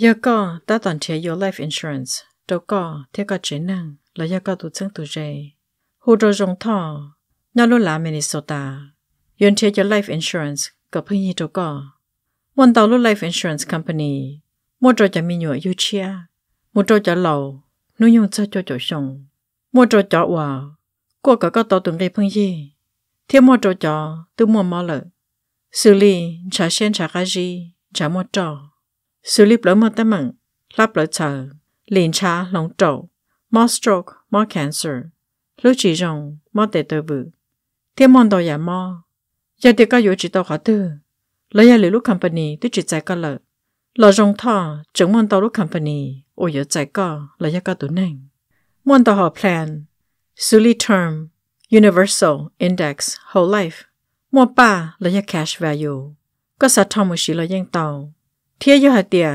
giờ có ta toàn chế your life insurance đâu có thế có chế năng là giờ có tụt chứng tụt chế hồ đồ rồng thọ nhau luôn là Minnesota yon chế your life insurance có phương nhi đâu có muốn tàu luôn life insurance company mua trò cho mình nhựa yêu chia mua trò cho lầu nuôi nhung cho cho chỗ sống mua trò cho hòa cô có có tàu từng gây phương gì thế mua trò cho tôi mua mò lợi xử lý trả sen trả cái gì trả mua trò xử lý lớn mất tâm mừng, lắp lỗi chờ, liền trả lòng trầu, mò stroke, mò cancer, lúc chỉ rồng, mò tệ tờ vự. Tiếng mòn đòi giả mò, giờ thì có yếu chỉ tàu khó tư, lấy ra lý lúc company tôi chỉ giải có lợi. Lò rồng thọ, chứng mòn đòi lúc company, ô yếu giải có, lấy ra có tủ nền. Mòn tàu họ plan, xử lý term, universal, index, whole life, mua ba lấy ra cash value, có sát thông một xí lấy dân tàu thế cho hai tiệt,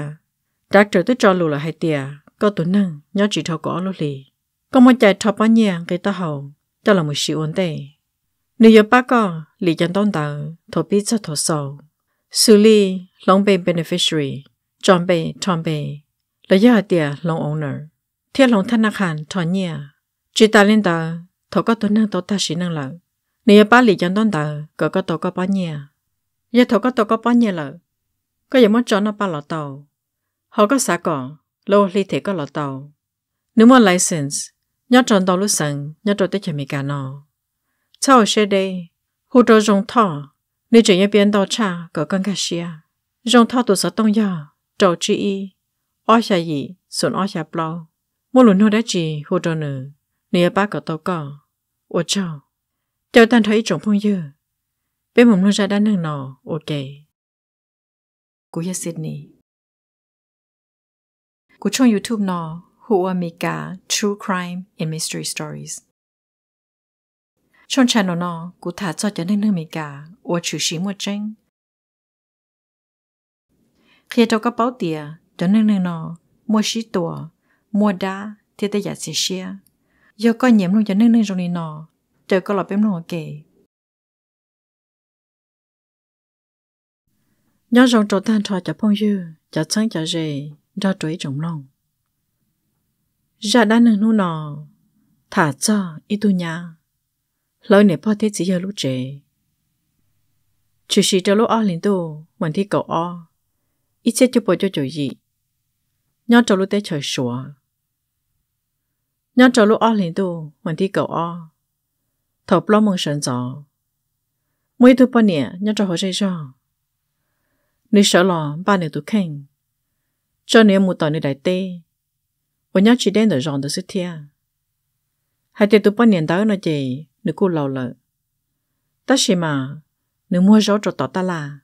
đã trở tôi cho lù là hai tiệt, có tụi nâng nhớ chỉ thâu có lù lì có một chạy thâu bao nhiêu cái ta hầu cho là một sự ổn tệ nếu giờ ba có lì chân tôn tờ thổ biết cho thổ sâu, xử lý long bay beneficiary John bay Tom bay là giờ hai tiệt long owner thế long thân nạc hàn thọ nhiêu chỉ ta lên tờ thổ có tụi nâng tổ ta sĩ nâng lợi nếu giờ ba lì chân tôn tờ có có tổ có bao nhiêu giờ thổ có tổ có bao nhiêu lợi ก็อย่ามั่นจอนะปาหลอเตาเขาก็สาก่อโลลีเทก็หลอเตานึกว่า license ยอดจอนตอลุสังยอดตัวเตชมีการนอเช่าเชเดหูโดรงท่อนี่จะยังเปลี่ยนตอชาก็กังกาเชียรงท่อตัวสต้องยาเจ้าจีอีอ้อชายีส่วนอ้อชาเปล่ามูลุนโนได้จีหูโดเนอเนื้อป้าก็ตอก็我照，叫蛋头一种朋友，别我们弄下单弄咯，我给。กูยซิดนีกูช่อง YouTube นอ หัวมีกา True Crime and Mystery Stories ช่องชานอนอ กูถาจอดจะนึ้เนึ้อมีกาอวชื่อชีมวดเจ้งเคียร์ตักระเป๋าเตียจะนึ้อนึ้อนอมัวชีตัว มัวดาที่ตะอยากเสียเชียยอก็เหยียมลงจะนึ้อนึ้อตรงนี้นอ เจอก็หลอดเป็นลงเก nhớ rong trộn tan trò cho phong dư cho sáng cho rể ra chuối trồng lòng ra đã nâng nu nọ thả cho ít tu nhà lỡ nể po thế chỉ giờ lúc trẻ chỉ chỉ cho lúc o lên tu vẫn thi cậu o ít chết cho bộ cho chỗ gì nhớ cho lúc té trời sủa nhớ cho lúc o lên tu vẫn thi cậu o thọc lo mong sần gió mấy tu bao nè nhớ cho họ chơi sao nếu sợ lò ba nếu tụ khen cho nếu một tỏi nếu đại tê và nhau chỉ đen được ròn được sức thia hai tê tụ bao niên tới nó gì nếu cô lâu lợ ta xí mà nếu mua gió cho tỏ ta là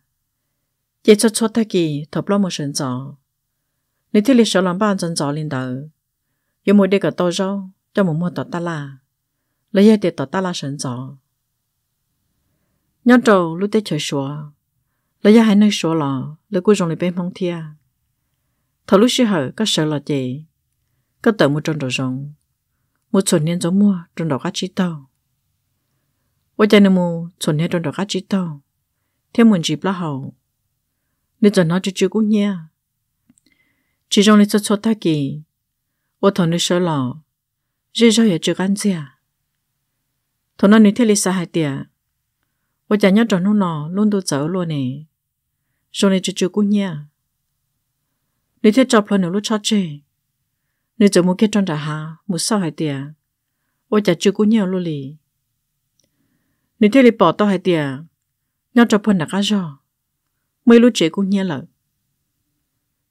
chỉ cho cho ta kỳ thập lo một sân gió nếu thiết lịch sợ làm ba sân gió lên đầu giờ mỗi đi cả tôi gió cho một mua tỏ ta là lấy giờ để tỏ ta là sân gió nhau trầu lúc tết trời xua là do hai nơi sổ lò là cô rồng lại bên mong thia thầu lúc xưa hở có sợ là chị có tờ một tròn đồ rồng một chuẩn niên giống mua tròn đồ cá chi tàu ở trên này mua chuẩn niên tròn đồ cá chi tàu thêm một dịp là hậu nên giờ nó chưa chưa cũng nhia chỉ trong lịch sử cho ta kỳ ở thầu nơi sổ lò dễ dàng chưa gan gì à thầu nó nơi thế lịch sử hai tiệt 我今日在弄咯，弄到走路呢。rồi này chú chú cô nhà nếu thế chọc lần nữa lúc cho chê nếu chú muốn kết trong trả hà muốn sao hải tiền ôi chả chú cô nhà luôn lì nếu thế lì bỏ tao hải tiền nhau chọc phần đã cá rồi mấy lúc chế cô nhà lợ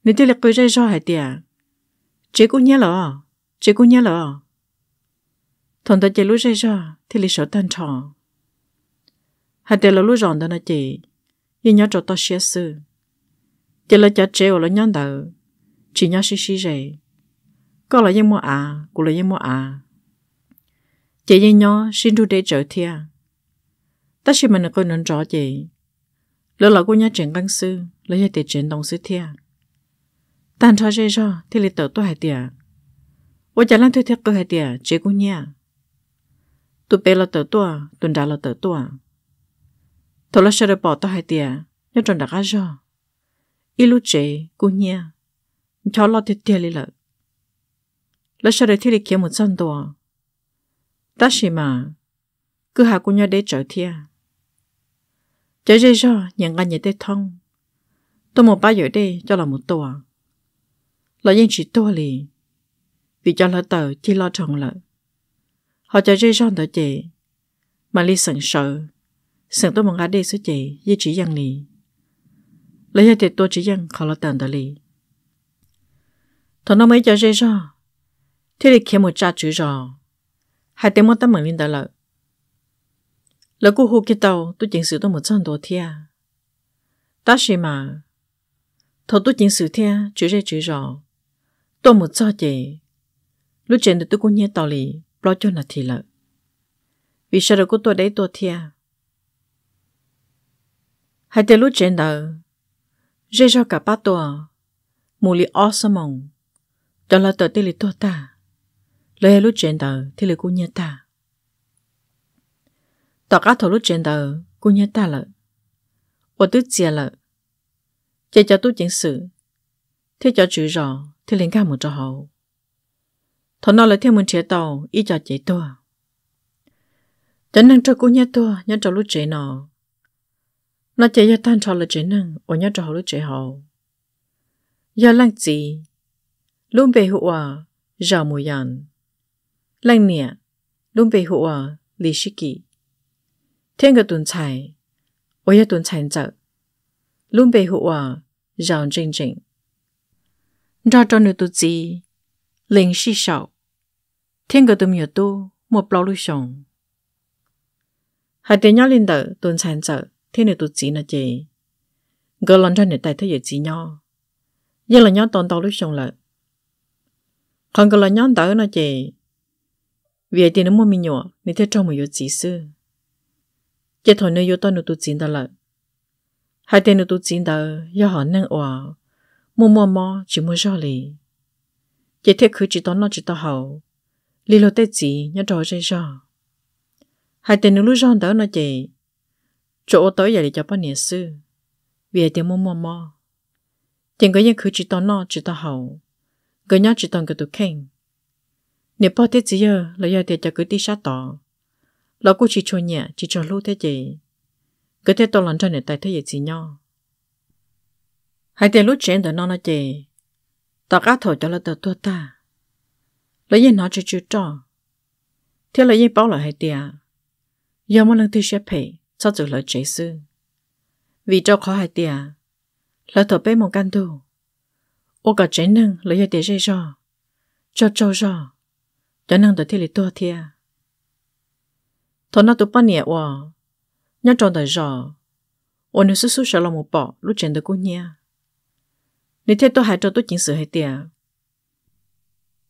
nếu thế lì cười ra rồi hai tiền chế cô nhà lợ chế cô nhà lợ à? thằng ta chế lúc ra rồi thì lì sợ tan tròn hai tiền là lúc ròn đó nè chị nhưng nhớ cho tôi xé sự chỉ là chế treo là nhớ đầu chỉ nhớ xí xí rề có là những mua à cũng là những mua à chỉ những nhớ xin chú để trở thia ta xin mình là có nên rõ gì lỡ lỡ cô nhớ chuyện căn sư lỡ nhớ để chuyện đồng sư thia tan cho dây cho thì lấy tờ tôi hay tiệt ôi chả lăn thuê thiệt cơ hay tiệt chỉ cô nhớ tụi bê là tờ tôi tuần đã là tờ tôi thổ là sẽ được bỏ tao hai tiền nếu tròn đã cá rồi ít lúc chế cô nhia cháu lo thiệt tiền đi lợ là sẽ được thịt đi kiếm một sân đồ ta chỉ mà cứ hà cô nhia để trở thiệt chế chế cho nhận gan nhẹ tê thông tôi một ba giờ đây cho là một tòa là nhân chỉ tòa lì vì cho lỡ tờ chỉ lo chồng lợ họ cho chế cho tờ chị mà lì sẵn sợ Sẵn tôi mong gá đê số chế Dì chỉ dân lì Lấy ra tiệt tôi chỉ dân khó lo tàn tờ lì Thôi nó mới cho dê rõ Thế thì kia một cha chữ rõ Hai tế mô tâm mừng linh tờ lợi Lỡ cô hô kia tàu Tôi chỉnh sự tôi một chân đồ thia Ta xì mà Thôi tôi chỉnh sự thia Chữ dê chữ Tôi một cho chế Lúc trên tôi cũng nhé tàu lì Bỏ cho là thì lợi Vì sao được cô tôi đấy tôi Hai tê lúc trên đầu. Rê cho cả bát tòa. Mù lì ọ sơ mộng. Đó là tờ tê lì tòa ta. Lời lúc trên đầu tê lì cô nhớ ta. Tòa cá thổ lúc trên đầu cô nhớ ta lợi. Ủa tức chìa lợi. Chè cho tôi chính sự. Thế cho chữ rõ thì lên cả một trò hậu. Thọ nó là theo một chế tàu y cho chế tòa. Chẳng năng cho cô nhớ tòa nhớ cho lúc chế nọ nó chỉ là tan trò là chế năng ở nhà trò lúc chế hậu giờ lăng gì luôn về hụa giờ mùi yàn lăng nè luôn về hụa lý sĩ kỳ thiên cái tuần chạy ở nhà tuần chạy chợ luôn về hụa giờ chân chân ra cho nữ tu gì linh sĩ sầu thiên cái tuần nhiều tu một bao lưu sống hai tiếng nhau lên đợi tuần chạy chợ thế này tôi chỉ nè chị gỡ lần cho này tại thế giờ chị nho giờ là nhỏ toàn tàu lúc xong lại còn gỡ là nhó tới nè chị vì tiền nó mua mình nhỏ nên thế trong một yếu chị sư chết thôi nơi yếu tao nụ tụi chị ta lại hai tên nụ tụi chị ta do họ năng òa mua mua mò chỉ mua cho lì chết thế cứ chỉ đó nó chỉ đó hậu lì lô tết chị nhớ trò chơi cho hai tên nụ lúc xong tới nè chị chỗ tới giờ để cho bao nhiêu sư về tiếng mò mò mò tiếng cái gì cứ chỉ tao nó chỉ tao hậu cái nhau chỉ tao cái tụ khen nếu bao thế gì giờ là giờ để cho cứ đi sát tỏ là cô chỉ cho nhẹ chỉ cho lưu thế gì cái thế tao lần cho nên tại thế gì nhau hai tiếng lúc chuyện đó nó nói gì tao cá thổi cho là tao tua ta lấy gì nó chỉ chú cho thế là gì bảo là hai tiếng giờ mà lần thứ sẽ phải cho dù là chế sư. Vì cho khó hai tìa, lời thổ bế một căn thù. Ô cả chế nâng lời hai tìa dây rò, cho trâu rò, cho nâng tới thiên lý tùa thìa. Thổ nó tụ bà nhẹ hòa, nhá tròn đời rò, ô nếu sư sư sợ lòng một bỏ lúc trên đời cô nha. Nếu thế tôi hãy cho tôi chính sự hai tìa.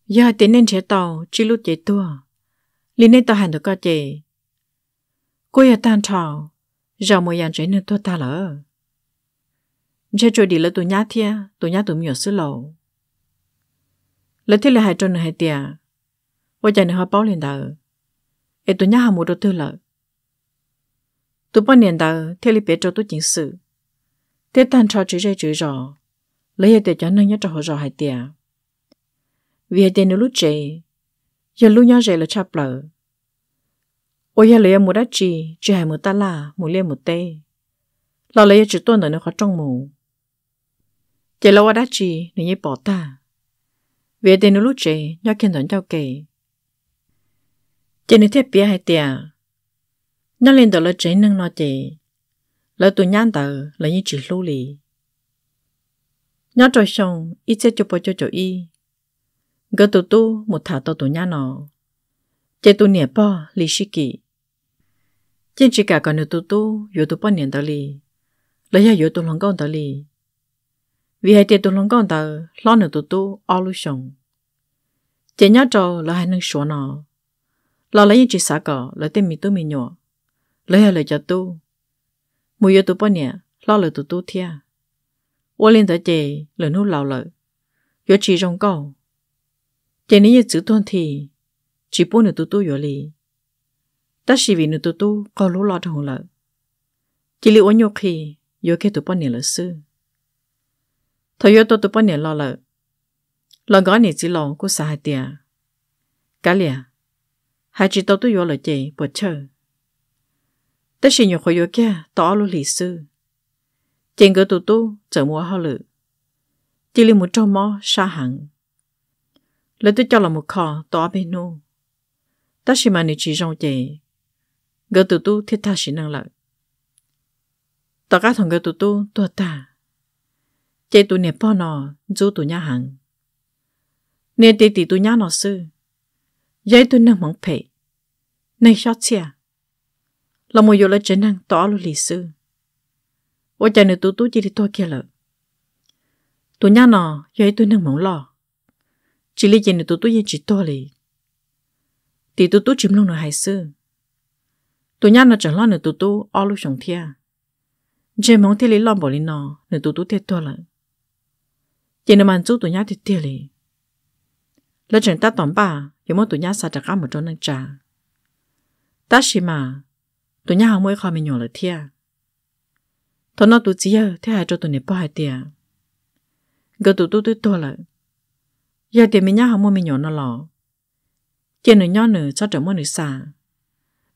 Giờ hai tìa nên chế tàu, chỉ lúc chế tùa. Lý nên tàu hành được có chế, cô ya tan trò giờ mùa yàn chế nên tôi ta lỡ chế trôi đi lỡ tụi nhát thia tụi nhát tụi miểu sư lộ lỡ thế là hai trôn hai tia và chạy nữa họ bao liền đầu ê tụi nhát hà mùa đầu tư lỡ tụi bao liền đầu thế là bé cho tụi chính sự thế tan trò chỉ ra chữ rõ lấy hai tia cho nên nhớ cho họ rồi hai tia vì hai tia nếu lúc chế giờ lúc nhớ rẻ là chạp lỡ 我也来木得只，只还木得啦，木来木得。老来也只多能和种木，这老我得只，你也 bỏ ta。về đến lúc chế, nhớ kiến thần cho kể. Chế nên thiết bia hay nhớ lên đầu là nâng nó chế, là tụ nhãn tờ là như chỉ lưu lì. Nhớ trôi xong, ít sẽ chụp bao cho chỗ y, gỡ tụ tu một thả tàu tụ nhãn nọ, chơi tụ nhẹ bò lì xì kì chỉ chỉ cả còn tu tu yếu tu bao nhiêu lý lấy ra yếu tu lòng con lý vì hai tiền tu lòng con tờ lo nữa tu tu ao lu sống chỉ nhớ cho là hai nương số nó lo lấy chỉ xã cỏ lấy tên mi tu mi nhỏ lấy hai lời cho tu mùi yếu tu bao nhiêu lo lời tu tu thia ô lên tới chị lời nu lão lợi yếu chỉ trong câu chỉ nếu như chữ tuân thì chỉ bốn nữa tu tu yếu lý ta chỉ vì nữ tu tu có lũ lo trong lợ chỉ liệu ôn nhục khi yếu cái tụ bọn nè lợ sư thời yếu tôi tụ bọn nè lo lợ lo gõ nè chỉ lo của xã hai tiề cả lìa hai chỉ tôi tu yếu lợ chị bỏ chờ ta chỉ nhục khỏi yếu kia tỏ lũ lì sư chèn cái tụ tu chở mua hoa lự chỉ liệu một trong mỏ xa hẳn lấy tôi cho là một kho tỏ bên nô ta chỉ mà nè chỉ rong chị gỡ tụ tu thiết tha sĩ năng lợi tao cá thằng gỡ tụ tu tua ta chế tụ nẹp bao nọ du tụ nhà hàng nè tê tì tụ nhà nọ sư dây tụ năng mong phê nay sót xia là một yếu là chế năng tỏ lù lì sư ô chà nữ tụ tu chỉ đi tôi kia lợi tụ nhà nọ dây tụ năng mong lò, chỉ lý chế nữ tụ tu yên chỉ to lì tì tụ tu chìm lông nọ hải sư tụi nhau nó chẳng lo nữa tụi tu ao lu sống thia chơi mong thế lý lo bỏ lý nó nữa tu tu thiệt to lại chỉ nên mang chú tụi nhau thiệt thiệt lý lỡ chẳng ta tóm bà thì mỗi tụi nhau sao chả cả một chỗ nâng trà ta chỉ mà tụi nhau không mới khỏi mình nhỏ lại thia thôi nó tụi chỉ thế hai chỗ tụi này bỏ hai tia gỡ tu tu tụi to lại giờ thì mình nhau không mới mình nhỏ nó lò chỉ nữa nhau nữa sao chẳng mới nữa xa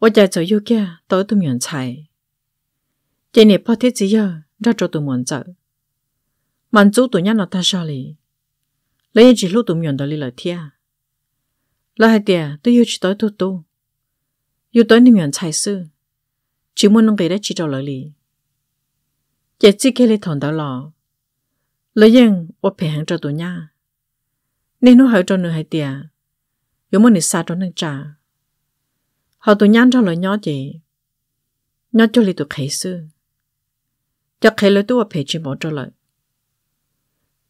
我家就要家到 tôi miền chạy. Chị nè bao thế gì giờ ra cho tôi muốn chạy. Mình chú tụi nhau nó ta sao lì. Lấy chỉ lúc tụi miền đó lì lại thia. Là hai tia chỉ tới tôi tu. Yêu tới nè miền Chỉ muốn nông cái đó chỉ cho lời lì. Chị chỉ cái lì thằng đó lò. Lấy yên, tôi phải hàng cho tụi nhau. Nên nó hỏi cho nửa hai tia. muốn nè xa cho nâng trà họ tụi nhăn cho lời nhỏ chị nhỏ cho lì tụi khỉ sư cho khỉ lời tụi phê chỉ bỏ cho lời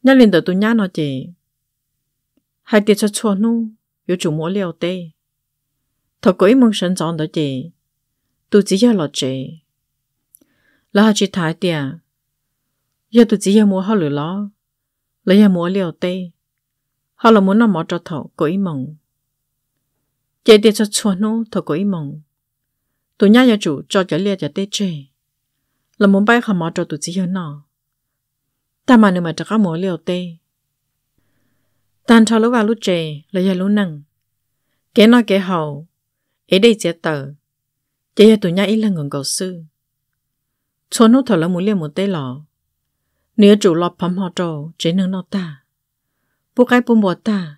nhá liền tụi tụi nhăn nó chị hai tiệt cho chua nu yếu chủ mua liều tê thọ cõi mong sân chọn đó chị tụi chỉ cho lọt chị là họ chỉ thái tiệt giờ tụi chỉ cho mua họ lửa lo lấy giờ mua liều tê họ là muốn nó mỏ cho thọ cõi mong chế để cho chua nu thọ cái ý tụi nhá giờ chủ cho cái liệt chở tê chê làm muốn bay khăm mò cho tụi chỉ hơn nọ ta mà nữa mà cho các mỏ liều tê tan cho lúc vào lúc chê là giờ lúc nặng kế nói kế hậu ấy đây chết tờ chế giờ tụi nhá ít là ngừng cầu sư chua nu thọ là muốn liều một tê lọ nếu chủ lọp phẩm họ trò chỉ nâng nó ta bố cái bố mùa ta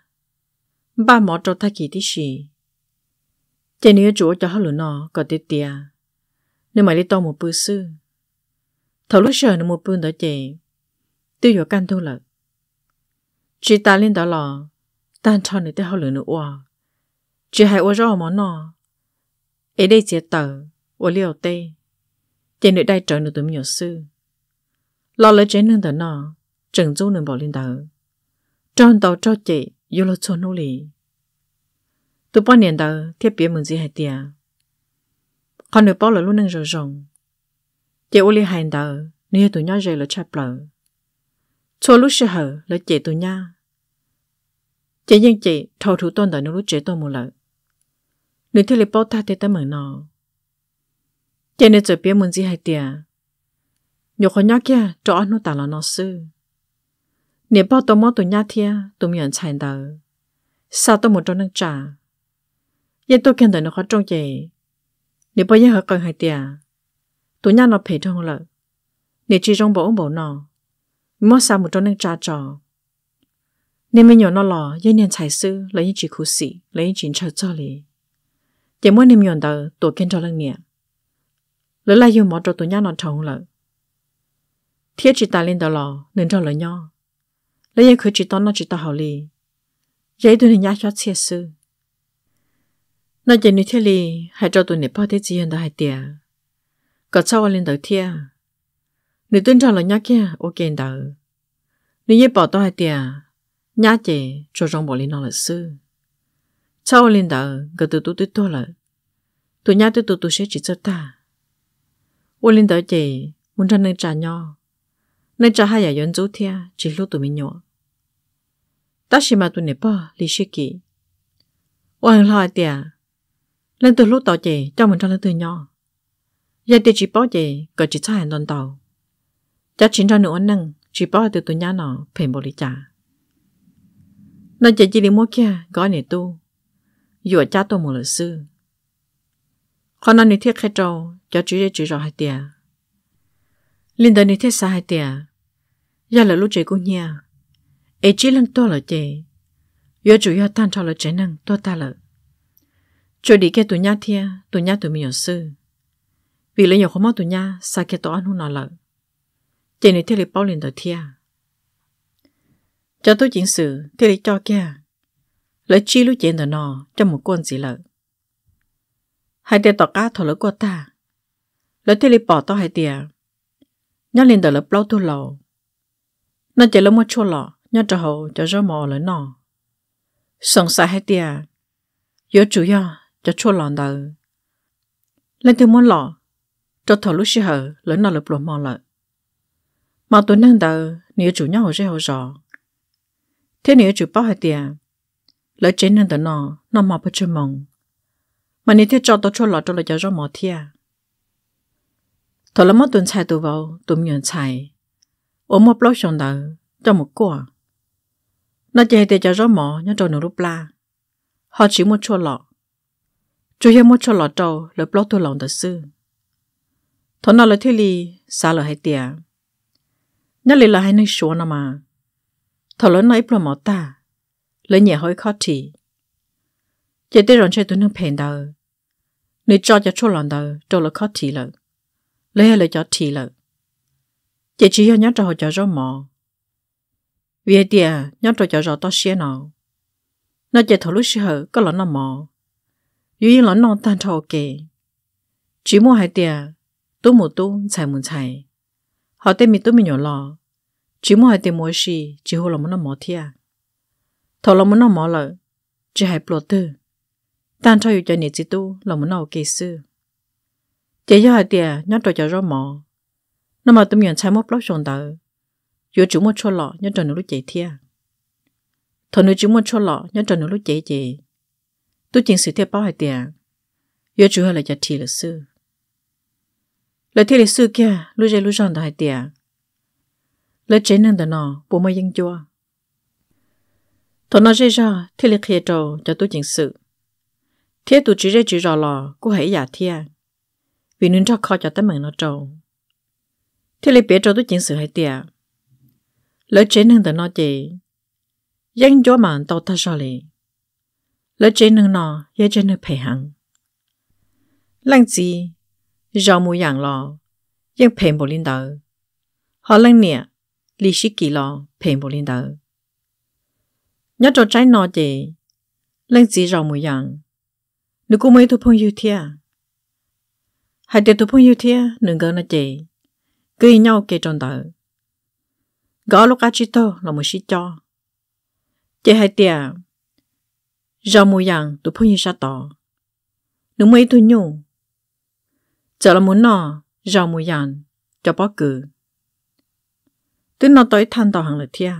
ba mỏ trò ta kỳ tí xì trên nếu chúa cho họ lửa nọ có tiết tìa. Nếu mà đi to một bữa sư. Thảo lúc sợ nó một bữa đó chè. Tiêu dụ can thu lợt. Chị ta lên đó lò. Tan cho nữ tế họ lửa nữa ua. Chị hãy ua rõ món nọ. Ở đây chế tờ. Ua liều tê. Chị nữ đại trở nữ tụi nhỏ sư. Lo lấy chế nương tờ nọ. Trừng dô nương bỏ lên tờ. Tròn tàu cho chị. Yêu lo cho nô lì tôi bao niệm đầu thiết bị mình gì hay tiệt còn được bao là luôn nâng rồi rồng chị ô li đầu nếu tụi nhau rồi là chạp lợ cho lúc sẽ hở là chị tụi nhau chị nhưng chị thầu thủ tôn đợi nó lúc chị tôi một lợ nếu thế là bao ta thì ta mở nó chị nên chuẩn bị mình gì hay tiệt nhiều con nhau kia cho anh nó tả là nó sư nếu bao tôi mua tụi nhau thì tụi mình chạy đầu sao tôi một trong năng trả? giờ tôi khen đời nó khó trông chè nếu bây giờ họ cần hai tiền tôi nhắc nó phải trong lợi nếu chỉ trong bộ bộ nó mất sao một trong nên trả trò nên mình nhỏ nó lò giờ nên tài sư lấy những chỉ khu sĩ lấy những chỉ chờ cho lì chỉ mỗi niềm nhỏ đó tôi khen cho lần nhẹ lấy lại dùng một trò tôi nhắc nó trong lợi thiết chỉ ta lên đó lò nên cho lời nhau lấy giờ cứ chỉ tao nó chỉ tao hậu lì giấy tôi nên nhắc cho thiệt sư nó giờ như thế li hãy cho tụi nè bao thế gì hơn đó hãy tiệt có sau lên đầu thiệt nếu tuân cho là nhắc kia ok đầu nếu như bỏ đó hãy tiệt nhá chị cho rong bỏ lên nó là sư sau lên đầu cái tụi tụi tụi tôi là tụi nhá tụi tụi tụi sẽ chỉ cho ta ô lên đầu chị muốn cho nên trả nhau nên trả hai giờ yến chú thiệt chỉ lúc tụi mình nhỏ ta chỉ mà tụi nè bao li sẽ kỹ 我很好点。lên từ lúc tàu chị cho mình cho lên từ nhỏ giờ thì chỉ bỏ chị có chỉ cho hàng đòn tàu chắc chính cho nữa năng chỉ bỏ từ từ nhà nó phải bỏ đi trả nó chỉ chỉ đi mua kia gói này tu dù cha tôi một luật sư còn nó nít thiết khai trâu cho chú để chú rõ hai tiền linh đời nít thiết xa hai tiền giờ là lúc chị cũng nhà ấy chỉ lần tôi là chị giờ chủ yếu tan cho là chị năng tôi ta lợi cho đi cái tu nhá thia tu nhá tu mình ở sư vì lấy nhiều khó mắc tu nhá sa cái tổ ăn hôn nó lợ chỉ này thiết lý bao liền đầu thia cho tôi chính sư thiết lý cho kia lấy chi lưu chuyện đầu nọ cho mù quân gì lợ hai tia tỏ cá thổ lỡ của ta lấy thiết lý bỏ to hai tia nhá liền đầu lỡ bao tu lầu nó chỉ lỡ mua chua lọ nhá cho hậu cho rau mò lỡ nọ sống xa hai tia 有主要 cho chua lòn đầu lên từ muốn lọ cho thầu lúc xí hở lớn nó lập lộ mò lợ mà tôi nâng đầu nếu chủ nhau hồ sẽ hồ rõ thế nếu chủ bao hai tiền lỡ chế nâng đầu nó nó mò bất chưa mong mà nếu thế cho tôi chua lọ cho là cho rõ mò thia thầu lắm mất tuần xài tụ vào tụm nhận xài ôm một lối xong đầu cho một quả nó chơi thì cho rõ mò nhớ cho nó lúc la họ chỉ một chua lọ chú yêu mua cho lọ trâu lỡ bó tôi lòng thật sư thôi nó lời thế li xa lỡ hay tìa nhớ lì là hay nơi số nó mà thọ lỡ nói bó mỏ ta lấy nhẹ hơi khó chỉ chỉ tới rồi chơi tôi nâng phèn đầu nếu cho cho chỗ lòng đầu trâu lỡ khó chỉ lỡ lỡ hay lỡ cho chỉ lỡ chỉ chỉ nhớ trâu cho rau mỏ vì tìa nhớ trâu cho rau to xé nào nó chỉ thọ lúc xưa có lỡ nào. mỏ 有一人能当朝给，只么还点，都么都才么才，好歹咪都咪有了，只么还点么事，只好那么那么天，头那么那么了，只还不得，当朝有叫你知道那么那给事，这要还点，要着叫热么，那么都咪才么不落上头，有只么错了，要着你路解天，头你只么错了，要着你路解解。tôi chính sự thiệt bao hai tiền yo chú hơi là giá trị lịch sử là thiệt lịch sử kia lúc giờ lúc giờ đó hai tiền là chế nên đó nó bố mày dân chúa thằng nó dễ ra thiệt lịch kia trâu cho tôi chính sự thiệt tôi chỉ ra chỉ rõ là cô hãy giả thiệt vì nên cho khó cho tới mình nó trâu thiệt lịch biết trâu tôi chính sự hai tiền lỡ chế nên đó nó chỉ dân chúa mạnh tao ta sao liền lỡ chế nâng nọ ye chế nâng phải hằng lăng gì rau mù dạng lò nhưng phải bộ linh đầu họ lăng nè lý sĩ kỳ lò phải bộ linh đầu nhớ cho trái nọ gì lăng gì rau mù dạng nếu cô mới thu phong yêu thia hai tiệt thu phong yêu thia nâng gỡ nó chị cứ nhau kê tròn đầu gõ lúc achito là một sĩ cho chị hai tiệt giờ mùi rằng tôi phong như sao tỏ nó mấy tôi nhủ giờ là muốn nọ giờ mùi rằng cho bó cử tôi nó tới than tỏ hàng lệ thia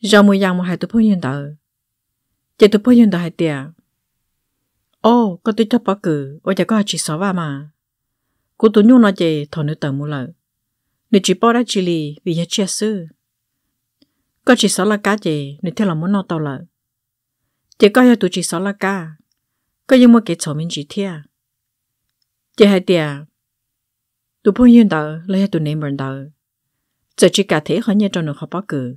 giờ mùi rằng một hai tụi phong như tờ giờ tụi phong như tờ hai tia ô có tôi cho bó cử ô giờ có hai chỉ sáu ba mà cô tôi nhủ nó chị thọ nữ tờ mua lợi nữ chỉ bỏ ra chỉ lì vì nhà chia sư có chỉ sáu là cá chị nữ theo là muốn nó tàu lợi chỉ có tu chỉ sáu là cả có một cái chỗ mình chỉ thiệt chỉ hai tiệt tụi phong yên đó là tụi ném bẩn đó chỉ cả thế họ nhớ cho nó họ bỏ cử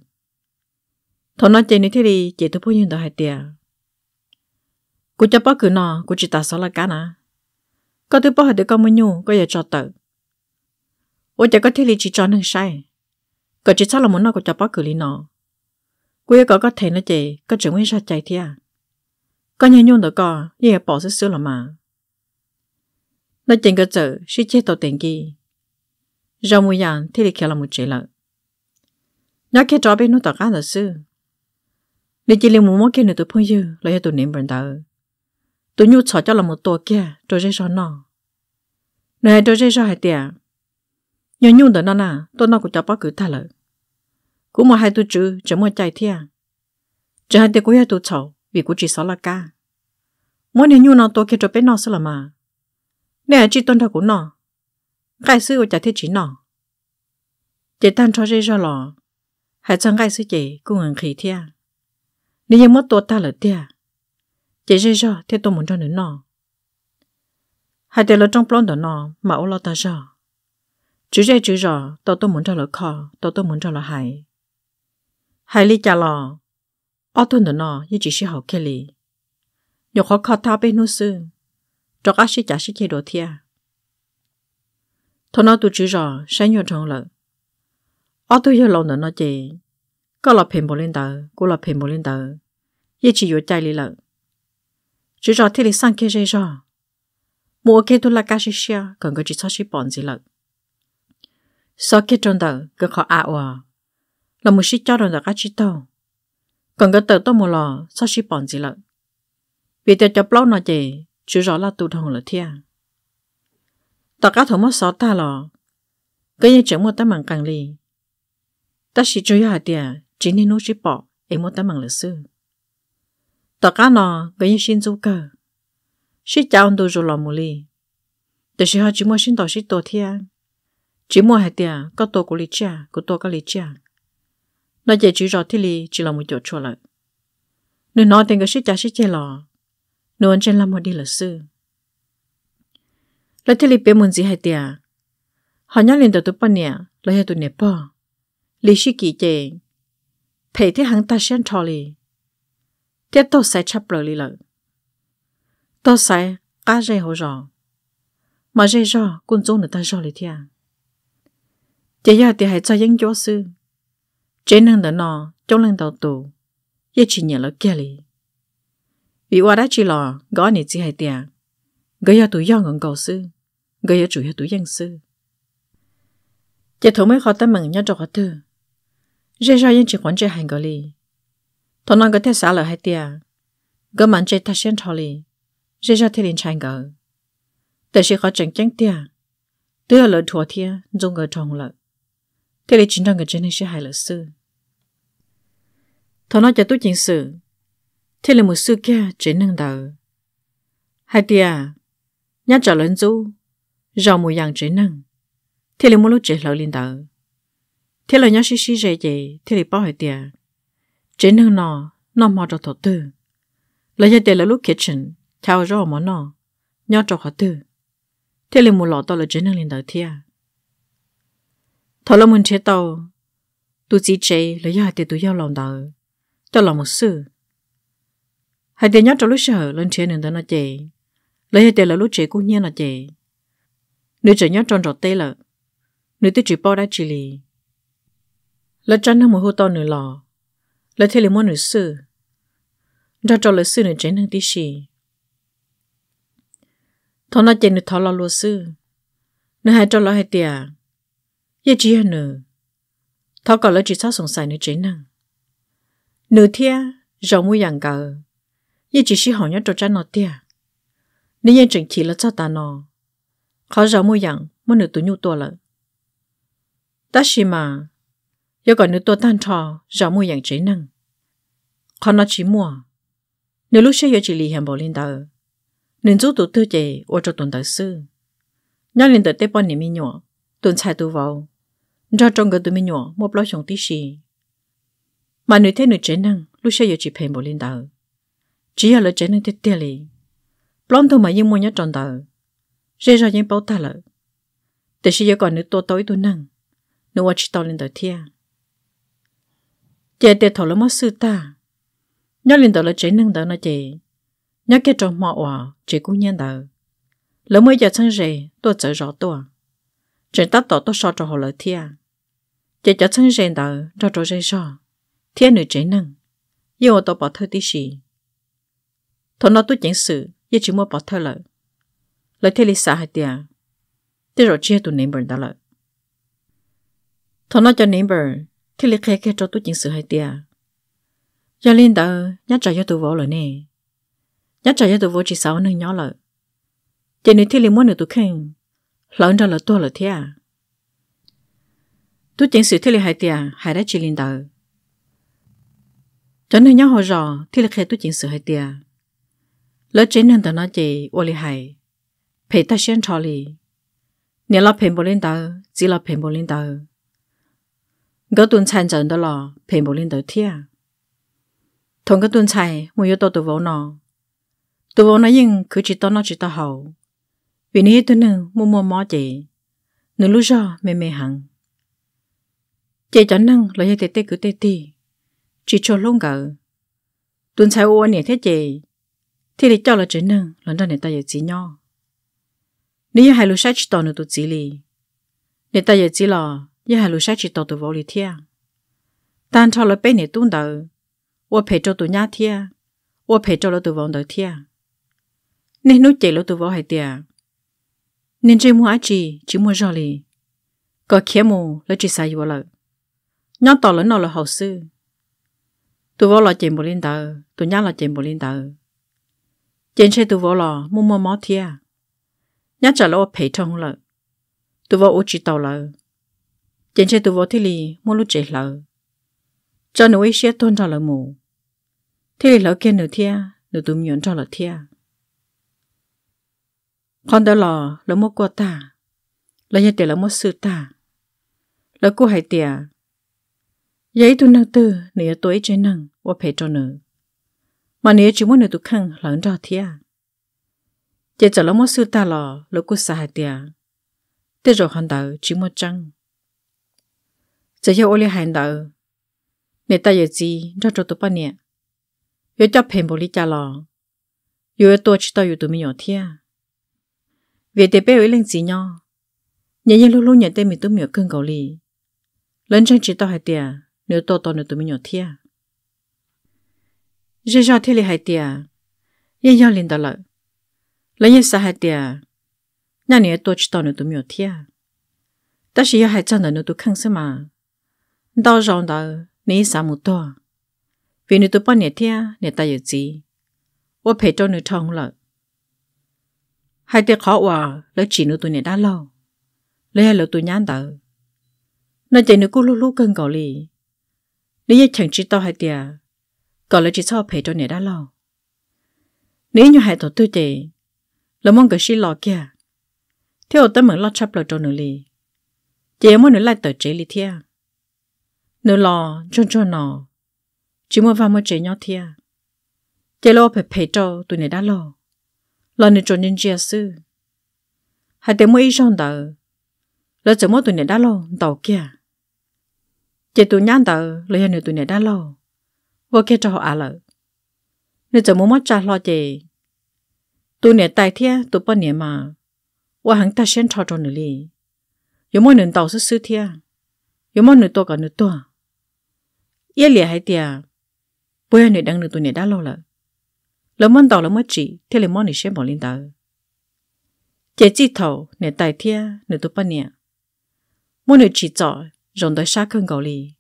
thôi nó chơi như thế đi tụi phong yên đó hai tiệt cú cho bỏ cử cú chỉ ta sáu là cả nà có tụi bỏ hai đứa con mới có giờ cho tự ôi chỉ có chỉ cho nó sai có chỉ sao là muốn nó cú cho bỏ cử lý nó cú có có thể nó chơi có chứng minh sao đó, bỏ rồi mà. thì 今日用到个，一日薄少少了嘛。那整个走是接到电机，让每人体力开了木折了。nhà kia cho bên nó tao cá là sư, để chỉ liền muốn mua kia nữa tụi phong yêu lấy tụi niệm bản đầu, tụi nhu chở cho là một tổ kia rồi dây sao nó, này rồi dây sao hai tia, nhớ nhu đó nó nà, tụi nó cũng cháu bao cứ thà lợ, cũng mà hai tụi chữ chỉ mua chạy thia, chỉ hai tia cũng hai tụi chậu vì cô chỉ xóa là ca mỗi nếu nhu nó tôi kia trở bên nó sẽ là mà nè chỉ tuân theo của nó cái sư của chả thiết chỉ nó chỉ tan cho dây ra lò hãy chẳng cái sư chị cũng ngừng khí thia nếu như mất tôi ta là thia chỉ dây ra thì tôi muốn cho nữa nó hãy để lỡ trong plon đó nó mà ô lo ta ra chữ dây chữ rõ tôi tôi muốn cho lỡ khó tôi tôi muốn cho lỡ hại hãy lý trả lò ở tuần đó nó chỉ sẽ học kia lì nhọc khó khó bên nô sư cho các sĩ trả sĩ kia đồ thia thôi nó tụ chữ rõ sẽ nhiều ở tôi giờ lâu nữa nó chỉ có là phèn bồ lên tờ cô là phèn bồ lên tờ như chỉ yếu chạy lì lợi chữ rõ thì lì sang kia dây rõ mua kia tôi là các sĩ xia còn có chỉ cho sĩ bọn gì lợi sau kia trong tờ cứ khó ảo à là một sĩ cho rồi là các sĩ còn cái tờ tôi mua lò sao chỉ bỏng gì lận? vì tiêu cho lâu nó chỉ chú rõ là tụt thông là thiên tao cá thổ mất sáu ta lò cái như chẳng mua ta mảng càng lì ta chỉ chú ý hạt tiền chỉ nên nuôi chỉ bỏ em mua ta mảng lịch sử tao cá nó cái như xin du cơ xin chào ông tôi rồi lò mù lì từ khi họ chỉ mua xin tỏ xin tổ thiên chỉ mua hạt tiền có tổ của lý cha của tổ các lý cha nó chỉ chỉ rõ thi li chỉ là một chỗ chua lại nếu nó tên cái sĩ cha sĩ chơi lò nếu anh trên làm một đi là sư là thi li bé muốn gì hay tiệt họ nhắc lên đầu tụi bạn nè là hay tụi nè bỏ lì sĩ kỳ chơi phải thế hắn ta xem trò lì tiếp tục sai chắp lời lì lợi tôi sai cá rê hồ rõ mà rê rõ cũng chỗ người ta rõ lì thiệt chỉ giờ thì hãy cho dân chúa sư chế nâng đỡ nọ trong lưng đầu tù ye chỉ nhận lỡ kia lì vì qua đã chỉ lò gõ nị chỉ hay tiền gây ra tụi do ngọn cầu sư gây ra chủ yếu tụi dân sư Giờ thủ mới khó tâm mừng nhau cho khó thư rê ra yên chỉ quán chế hàng gõ lì Thằng nào có thể xả lỡ hay tiền gõ mặn chế ta xuyên thọ lì rê ra thế liền tranh gỡ แต่สิเขาจังจังเตียเตื้อเลยถั่วเทียจงเกยทองเลย thế là chính trong cái chân này sẽ hại lợi sư thọ nó cho tôi chính sự thế là một sư kia chỉ nâng đầu hai tia nhá trả lớn du rồi mùi yang chỉ nâng thế là một lúc chỉ lỡ lên đầu thế là nhá xí xí dễ dễ thế là bao hai tia chỉ nâng nó nó mò cho thọ tư là gia tiền là lúc kitchen theo rồi mà nó nhá cho họ tư thế là một lọ to là chỉ nâng lên đầu thia thọ lo muốn chế tàu tu chỉ chế lấy hai tiền tu yêu lòng đời cho lòng một sự hai tiền nhớ cho lúc sợ lên chế nên tới nó chế lấy hai tiền là lúc chế cũng nhiên là chế nếu chế nhớ trong trò tê là nếu tôi chỉ bao đã chỉ lì là chân hơn một hô to nửa lò là thế là muốn nửa sự cho cho lời sư nửa chế nâng tí xì thọ nó chế nửa thọ lo lúa sư nửa hai cho lo hai tiền ye chi hả nữ thọ gọi là chỉ sao sống sai nữ chế năng nữ thia rộng mu yang cờ e. ye chỉ sĩ họ nhớ cho cha nó tia nên nhân chỉnh chỉ là cho ta nó khó rộng mu yang mu nữ tụ nhu tua lợ ta xì mà yêu gọi nữ tua tan trò rộng mu yang chế năng khó nó chỉ mua nếu lúc xưa yêu chỉ lì hẹn bỏ lên tờ nên chú tụ tư chế ô cho tuần tờ sư nhớ lên tờ tế bọn niệm nhỏ tuần chạy tụ vào ra trong người tụi mình nhỏ một lo chồng tí xì mà nữ thế nữ trẻ năng lúc sau giờ chỉ phải một lên đầu chỉ là trẻ năng thế tiền liền lon thôi mà nhưng mua nhớ tròn đầu rơi ra những bao ta lợ để xí giờ còn nữ to tối tụi năng nữ hoa chỉ to lên đầu thia chị để thổ lỡ mất sư ta nhớ lên đầu là trẻ năng đầu nó chị nhớ cái tròn mọ hòa chị cũng nhân đầu lỡ mới giờ sang rề tôi chở rõ tôi chuyện tắt tỏ tôi sao cho họ lời thia chỉ cho chân rèn đào cho trò rèn sao thiên nữ chế năng yêu tôi bỏ thơ tí gì thôi nó tôi chỉnh sự yêu chỉ mua bỏ thơ lợi lợi thế lý xã hay tiền thế rồi chia tụi nếm bẩn đó lợi thôi nó cho nếm bẩn thế lý khe khe cho tôi chỉnh sự hay tiền giờ lên đầu nhát trả cho tụi vợ rồi nè nhát trả cho tụi vô chỉ sáu nâng nhỏ lợi chỉ nếu thế lý muốn được tụi khen lợn ra lợi tôi lợi thế à tôi chỉnh sửa thiết là hai tiền hai đã chỉ linh đầu cho nên nhớ hồi rõ thiết là khi tôi chỉnh sửa hai tiền lỡ chính nên tao nói chị ô li hai phải ta xem cho li nhà lo phải bồi linh đầu chỉ lo phải bồi linh đầu cái tuần chạy trận đó là phải bồi lên đầu thiệt thằng cái tuần chạy muốn yêu tôi tôi vô nó tôi vô nó nhưng cứ chỉ tôi nó chỉ tốt hậu vì nãy tôi nương mua mua mò chị nửa lúc rồi mê mê hằng chị cho năng là như thế tê cứ tê tì chị cho luôn gỡ tuần sai ô nè thế chị thì để cho là chị năng lần đó để ta giờ chị nhau nếu hai lúa sai chỉ tao nữa tụt chỉ li nếu ta giờ chỉ là nếu hai lúa sai chỉ tao tụt vô li thiệt tan cho là bên này tuần đầu ô phải cho tụt nhát thiệt ô phải cho là tụt vòng đầu thiệt nên nói chị là tụt vô hai thiệt nên chơi mua chị chỉ mua cho li có kia mua là chỉ sai vô lợi nhớ tỏ lớn nó là hậu sư tôi vô là chuyện bộ linh tờ tôi nhớ là chuyện bộ linh tờ chuyện xe tôi vô là mua mua mó thia nhớ trả lỗ phải thông lợi tôi vô ủ chỉ tàu lợi chuyện xe tôi vô thì lì mua lúc chạy lợi cho nữ ấy sẽ tôn cho lợi mù thế lì lợi kia nửa thia nửa tụi miễn cho lợi thia con đó là lợi mua của ta lợi nhớ tiền lợi mua sư ta lợi cô hải tiền Giấy tu nâng tư, nửa tuổi chế năng, và phải cho nữ. Mà nửa chỉ muốn nửa tu khăn lẫn ra thia. À. Chỉ cho lỡ một sư ta lo, lò, lỡ sa xa hạt tia. Tiếp rồi hòn đầu chỉ một chăng? Chỉ cho ô lý hành đầu. Nè ta giờ gì, ra cho tu bao nhiêu. Yêu cho phèn bồ lý cha lò. Yêu tôi chỉ tao yêu tụi mình nhỏ thia. À. Vì tế bé ấy lên gì nhau. Nhẹ nhàng lúc lúc nhận tên mình tụi mình ở cơn cầu lì. lớn trên chỉ tao hai tiền nếu to to nữa tụi mình nhỏ thia giờ giờ thế là hai tia giờ giờ lên đó lợi lấy giờ hai tia nhà này to chỉ to nữa tụi mình nhỏ thia ta chỉ hai chân nữa tụi khăng xem mà đau ròng đó nãy sao một to vì nữa tụi bao nhiêu thia nãy ta giờ gì 我陪着你唱了，还得考我来记录多年大佬，来了多年头，那在你咕噜噜跟搞哩，nếu chẳng chỉ tao hay tiệt còn là chỉ cho phải cho nè đã lo nếu như hai tổ tư thì là mong cái gì lo kia theo tao mở lo chấp lo cho nửa lì muốn nửa lại tờ chế lì thia nửa lo chôn chôn nọ chỉ muốn vào mới chế nhau thia chế lo phải phải cho tụi nè đã lo lo nửa cho nhân chia sư hai tiếng mới ý xong tờ là chỉ muốn tụi nè đã lo tàu kia chị tụi nhắn tờ lấy hơn tụi này đã lâu, vô kia cho họ à lợ nếu giờ muốn mất cha lo chị tụi này tài thiệt tụi bao nhiêu mà qua hàng ta xem cho cho nữa đi có mỗi nửa tàu sức sư thiệt có mỗi nửa tua cả nửa tua yên lìa hay tiệt bây giờ nửa đang nửa tụi này đã lâu rồi, lỡ món tàu lỡ mất chị thì lấy món này xem bỏ lên tờ chị chỉ thầu nửa tài thiệt nửa tụi bao nhiêu mỗi nửa chỉ giỏi rộn tới xa khăn gạo lì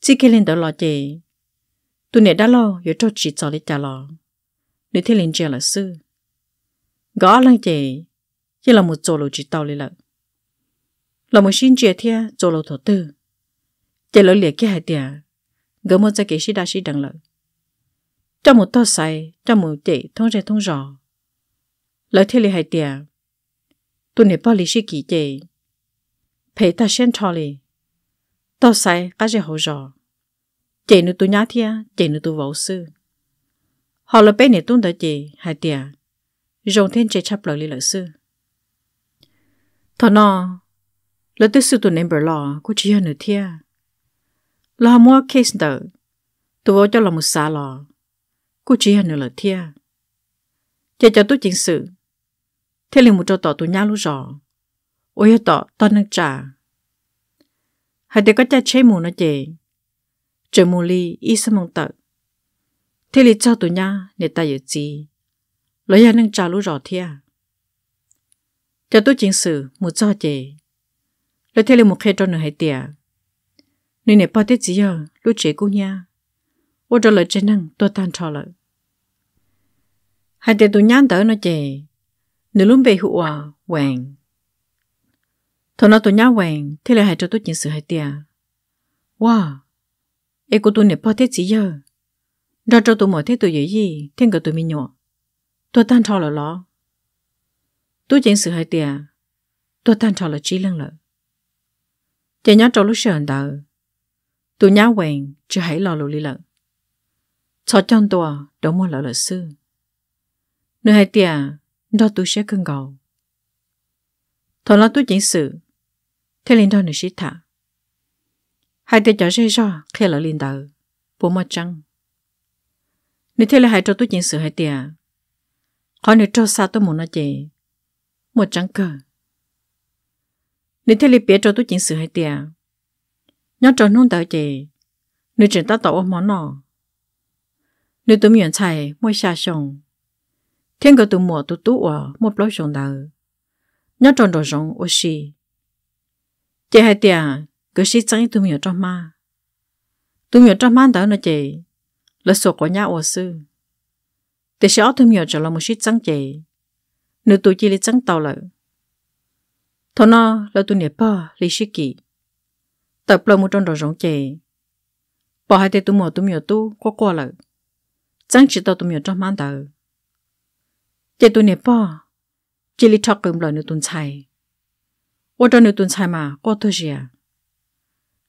chỉ khi lên tới lò chè tụi nè đã lo yếu cho chỉ cho lấy trả lò để thế lên chè là sư gõ lên chè chỉ là một chỗ lầu chỉ tàu lì lợ là một xin chè thia chỗ lầu thổ tư chè lỡ lìa kia hai tia gỡ một cái sĩ đa sĩ đằng lợ trong một tao sai trong một chè thông rè thông rò lỡ thế lì hai tia tụi nè bao lì sĩ kỳ chè lì tao sai cái gì hồ rõ chị nữ tu nhá thia chị nữ tu vô sư họ là bên này tuân tới chị hai tia dùng thêm chị chấp lời lý lợi sư thọ nọ là tư sư tu nên bờ lò của chị hơn nữa thia là mua case đó tu vô cho là một xã lò của chị hơn nữa là thia chị cho tôi chính sự thế liền một trò tỏ tu nhá lúc rõ ôi tỏ tao nâng trả hả để có cha chế mù nó chè chờ mù li y sơ mông tật. thế li cho tụi nha nè ta dự gì lấy ra nâng trà lũ rõ à? cho tôi chính sự mù cho chè lấy thế li một khe cho nửa hai tia nên nè bao tết gì giờ lũ chế cô nha ô trở lại trên năng tôi tàn trò lợi hai tệ tụi nhá đỡ nó chè nửa lúc hụ hụa hoàng thằng nó tụi nhá quen thế là hai cho tôi chuyện sự hai tia wow em của tôi nè bao thế chỉ giờ ra cho tôi mọi thế tôi dễ gì thêm cả tôi mi nhọ, tôi tan trò là lo tôi chuyện sự hai tia tôi tan trò là chỉ lăng lợi chị nhá trong lúc sợ đợi tụi nhá quen chưa hãy lo lù lý lợi cho chân tôi đâu mua lợi lợi sư nơi hai tia đó tôi sẽ cưng cầu thằng nó tôi chỉnh sự thế Linh đó nữa xí thả hai tay chở dây ra khi lỡ Linh đầu bố mà trăng nếu thế là hai cho tôi chuyện sự hai tia khó nếu cho xa tôi muốn nói gì một trăng cờ nếu thế là biết cho tôi chuyện sự hai tia nhớ cho nôn tao gì nếu chuyện ta tao món nọ nếu tôi miệng chạy mua xa sông thiên cơ tôi mua tôi tú ở một lối sông đầu nhớ tròn đồ sông ô xì chị hai tia cứ xí chẳng tụi mình trong ma tụi mình trong ma đó nó chị là sổ của nhà ô sư thì sẽ tụi mình cho là một xí chẳng chị nửa tụi chị lấy chẳng tàu lại thôi nó là tụi mình bỏ lấy xí kỳ tập là một trong đó giống chị bỏ hai tụi mình tụi mình tu qua qua lại chẳng chỉ tao tụi mình trong ma đó chị tụi mình bỏ chỉ lấy thọ cầm lời nửa tuần chạy ô cho nữ tuần sai mà có thơ gì à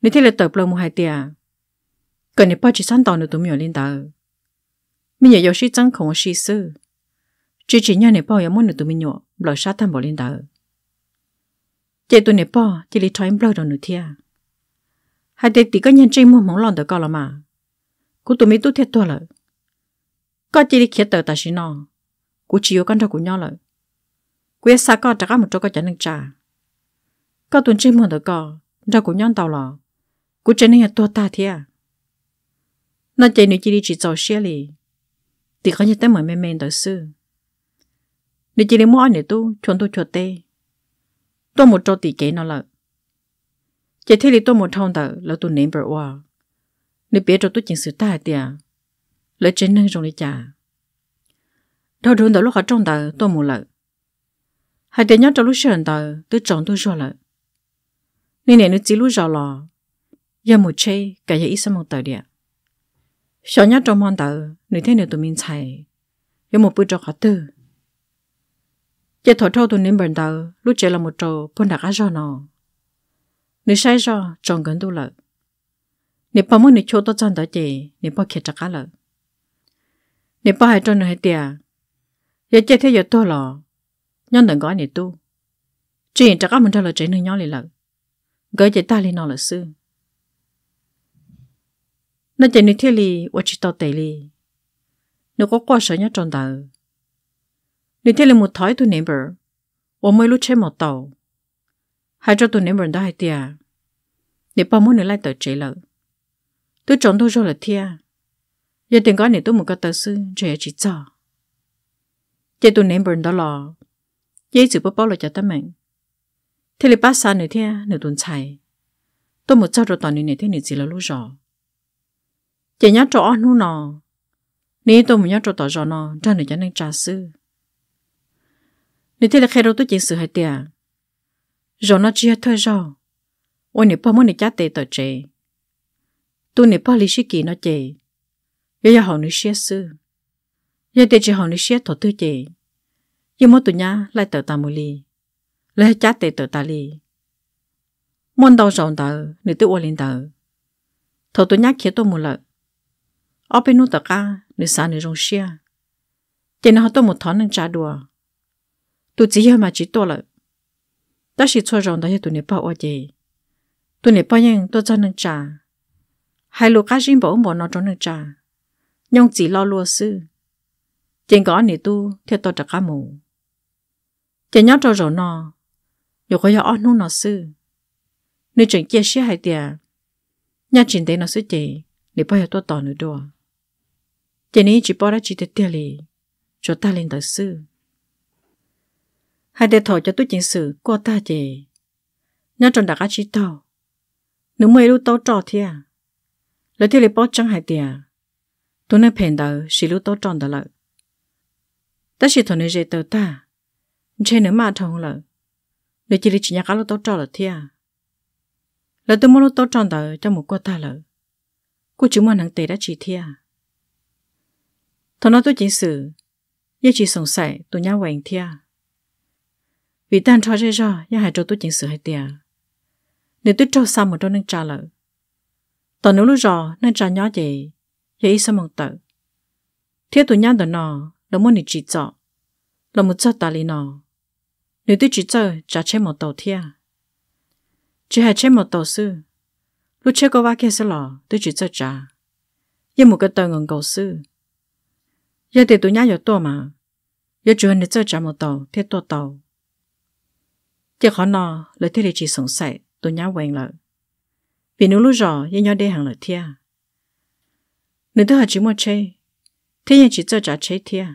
nếu thế là tập lâu một hai tia cần nếu chỉ sáng tàu nữ tuần miệng lên tờ mình nhớ sĩ không sĩ chỉ chỉ nhớ nếu bao giờ muốn nữ tuần mình nhọ lỡ sát thăm bỏ lên tờ chỉ tuần nếu bao chỉ lấy trái bao đầu nữ thia hai tia tí có nhân chơi mua món lon tờ cao là mà cú tụi mình tu thiệt tua lợi có chỉ đi khía tờ ta xí nọ cú con trâu của nhau lợi cú xa có trả một chỗ có trả nâng có tuần trên mòn được cò ra của nhon tàu lò của trên này tua ta thế à nó chạy nữa chỉ đi chỉ cho xe lì thì có như thế mà mềm mềm tới sư để chỉ đi mua anh để tu chuẩn tu chuẩn tê tôi một trâu tỷ kế nó là chỉ thế thì tôi một thằng tờ là tôi ném bờ qua nếu biết rồi tôi chỉnh sửa ta thì à lấy trên nâng trong đi trả đâu rồi đó lúc họ trong tờ tôi một lợi hai tiếng nhớ trong lúc sửa tờ tôi chọn tôi rồi lợi nên này nó chỉ lúc giờ là giờ một chê cả giờ ít xem một tờ địa sợ nhất trong món tờ nếu thế nếu tụi mình chạy giờ một bữa cho khó tư giờ thọ trâu tụi nên bận tờ lúc chơi là một trâu phân đặc á giờ nó nếu sai giờ tròn gần tụi lợi nếu bao mốt nếu chỗ tôi chăn tờ chị nếu bao kia chắc á lợi nếu bao hai trâu nữa hết tiệt giờ chơi thế giờ tôi là nhân đừng gọi nếu tu chuyện chắc á mình cho lời chuyện nữa nhau lại lợi gỡ dạy ta lên nó là sư nó chạy nên thế li và chỉ tao tệ li nó có qua sợ nhá tròn tờ nên thế là một thói tôi nếm bờ và mới lúc chơi một tàu hai cho tôi nếm bờ đó hai tia để bao muốn nữa lại tờ chế lợ tôi Trọng tôi rồi là thia giờ tiền có này tôi một cái tờ sư trẻ chỉ cho chế tôi nếm bờ đó lò dây sự bao bao là cho ta mình thế là bác xa nửa thế nửa tuần chạy tôi một cháu rồi toàn nửa thế nửa chỉ là lúc rõ chỉ nhớ rõ nu nọ nếu tôi muốn nhớ rõ tỏ rõ nọ ra nửa cho nên trả sư nửa thế là khai đâu tôi chỉ sự hai tiền rõ nó chia thôi rõ ôi nửa bao muốn nửa chả tế tờ trẻ tôi nửa bao lý sĩ kỳ nọ chế, giờ giờ họ nửa xia sư giờ để chỉ họ nửa xia thọ tư chế, giờ mỗi tụi nhá lại tờ tà mù lì lẽ chả tệ tự ta li môn đầu rộng tờ nữ tự ô lên tờ thầu tôi nhắc kia tôi một lợi ở bên nút tờ ca nữ xa nữ rong xia chỉ nó tôi một thón nên trả đùa tôi chỉ hiểu mà chỉ tôi lợi ta chỉ cho rộng tờ tôi nếp bao gì tôi nè bao yên tôi cho nên trả hai lô cá riêng bảo bọn nó cho nên trả nhưng chỉ lo lúa sư chỉ có nữ tu theo tôi trả cá mù chỉ nhớ cho rộng nó 有个要安弄老师，你整件事还点，伢真得老师的，你不要多打你多，今年只包了几的店里，就大领导师，还得讨教对件事过大的，伢真大家知道，你每路都找天，แล้วที่เลยป้อจังหายเตียตัวนั้นเพนเดอร์สิลูโตจอนเดอร์เลยแต่สิทนเจเตอร์ตาเชนเนอร์มาทองเลย nếu chỉ chỉ nhà cá lúc tao cho là thia là tôi muốn lúc tao chọn đời cho một cô ta lợ cô chúng mình hàng tề đã chỉ thia thằng nó tôi chính sự giờ chỉ sống sẻ tôi nhau quạnh thia vì tan cho chơi rồi nhưng hãy cho tôi chính sự hay tia nếu tôi cho xong một đôi nâng trả lợ tao nếu lúc rồi nâng trả nhỏ gì vậy ít sao mong tờ thiết tôi nhau đó nọ là muốn chỉ cho là một cho ta lý nào nếu tôi chỉ chờ trả chế một tàu thia chỉ hạt chế một tàu sư lúc chế có ba kia sẽ lò tôi chỉ chờ trả giờ một cái tờ ngần cầu sư giờ thì tôi nhá giờ tôi mà giờ chủ hình để chờ trả một tàu thiết tôi tàu chỉ khó nò lời thiết thì chỉ sống sạch tôi nhá quen lợi vì nếu lúc rõ giờ nhớ đây hàng lợi thia nếu tôi hạt chỉ một chê, thế nhưng chỉ chờ trả chế thia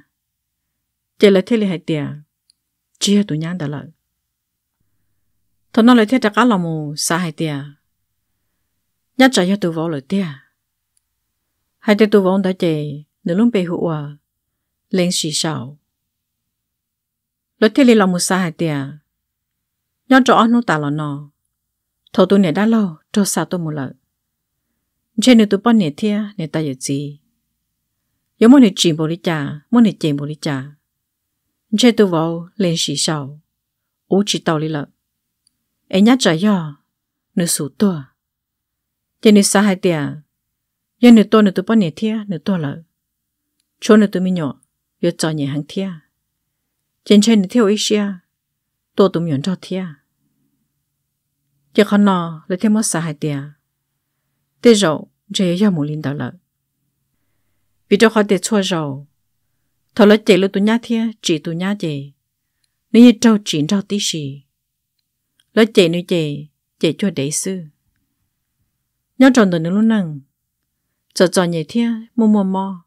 chỉ là thiết là hạt tiền chia tụi nhắn đã lợi thôi nó lại thiết ra cá lòng mù xa hai tia nhất trả cho tụi võ lợi tia hai tia tụi võ đã chề nửa lúc bị hụa lên xì sầu lợi thiết li lòng mù xa hai tia nhất trả nó tà lòng nó thôi tụi này đã lâu cho xa tụi mù lợi trên nửa tụi bọn này thia này ta giờ gì 有么你钱不哩价，么你钱不哩价。chế tu vào lên xì sầu ú chỉ tàu lý lợ ấy nhát trả yo nữ sủ tua trên nữ xa hai tia giờ nữ tua nữ tu bao nhiêu thia nữ tua lợ chỗ nữ tu mi nhỏ giờ cho nhẹ hàng thia trên trên nữ theo ý xia tua tu mi cho thia giờ con nọ lấy thêm một xa hai tia tê rậu chế yo mù linh tàu lợ vì cho khó tê chua rậu thầu lỡ chạy lúc tu nhá thia chỉ tu nhá chạy nếu như trâu chỉ trâu tí gì, lỡ chạy nếu chạy chạy cho để sư nhá tròn tụi nó luôn nằng giờ giờ nhảy thia mua mua mò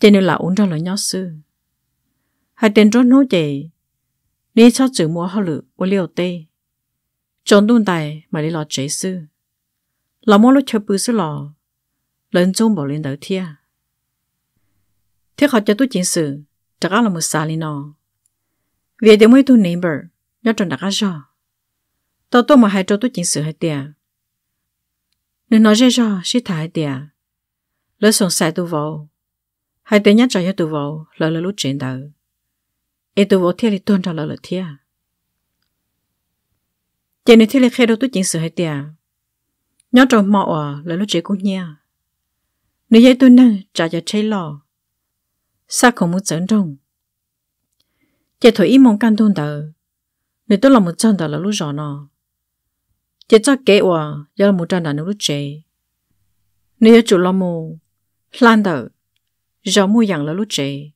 chạy nếu là uống trâu lỡ nhá sư hai tên rốt nô chạy nếu cho chữ mua hoa lử ô liều tê chọn đun tài mà đi lọ chạy sư lọ mua lúc chơi bự sư lo lần chung bảo lên đầu thia thế họ cho tôi chiến sự chắc là một xa lì nó vì để mới tôi neighbor nhớ trong đặc cho tao tôi mà hai cho tôi chiến sự hai tia nên nói ra cho sẽ thả hai tia lỡ xong sai tôi vào hai tia nhắc cho nhớ tôi vào lỡ lỡ lúc chuyện đầu ê tôi vào thiệt thì tuân cho lỡ lỡ thiệt chị nên thiệt là khi đâu tôi chiến sự hai tia nhớ trong mọ à lỡ lúc chuyện cũng nha nếu vậy tôi nâng trả cho chơi lò sao khổ mu chấn trong chỉ thôi ít mong căn thôn tờ nếu tôi là một chân tờ là lúc rõ nó chỉ cho kế hòa giờ là một chân là lúc chế nếu chủ là mù lan tờ giờ mua dạng là lúc chế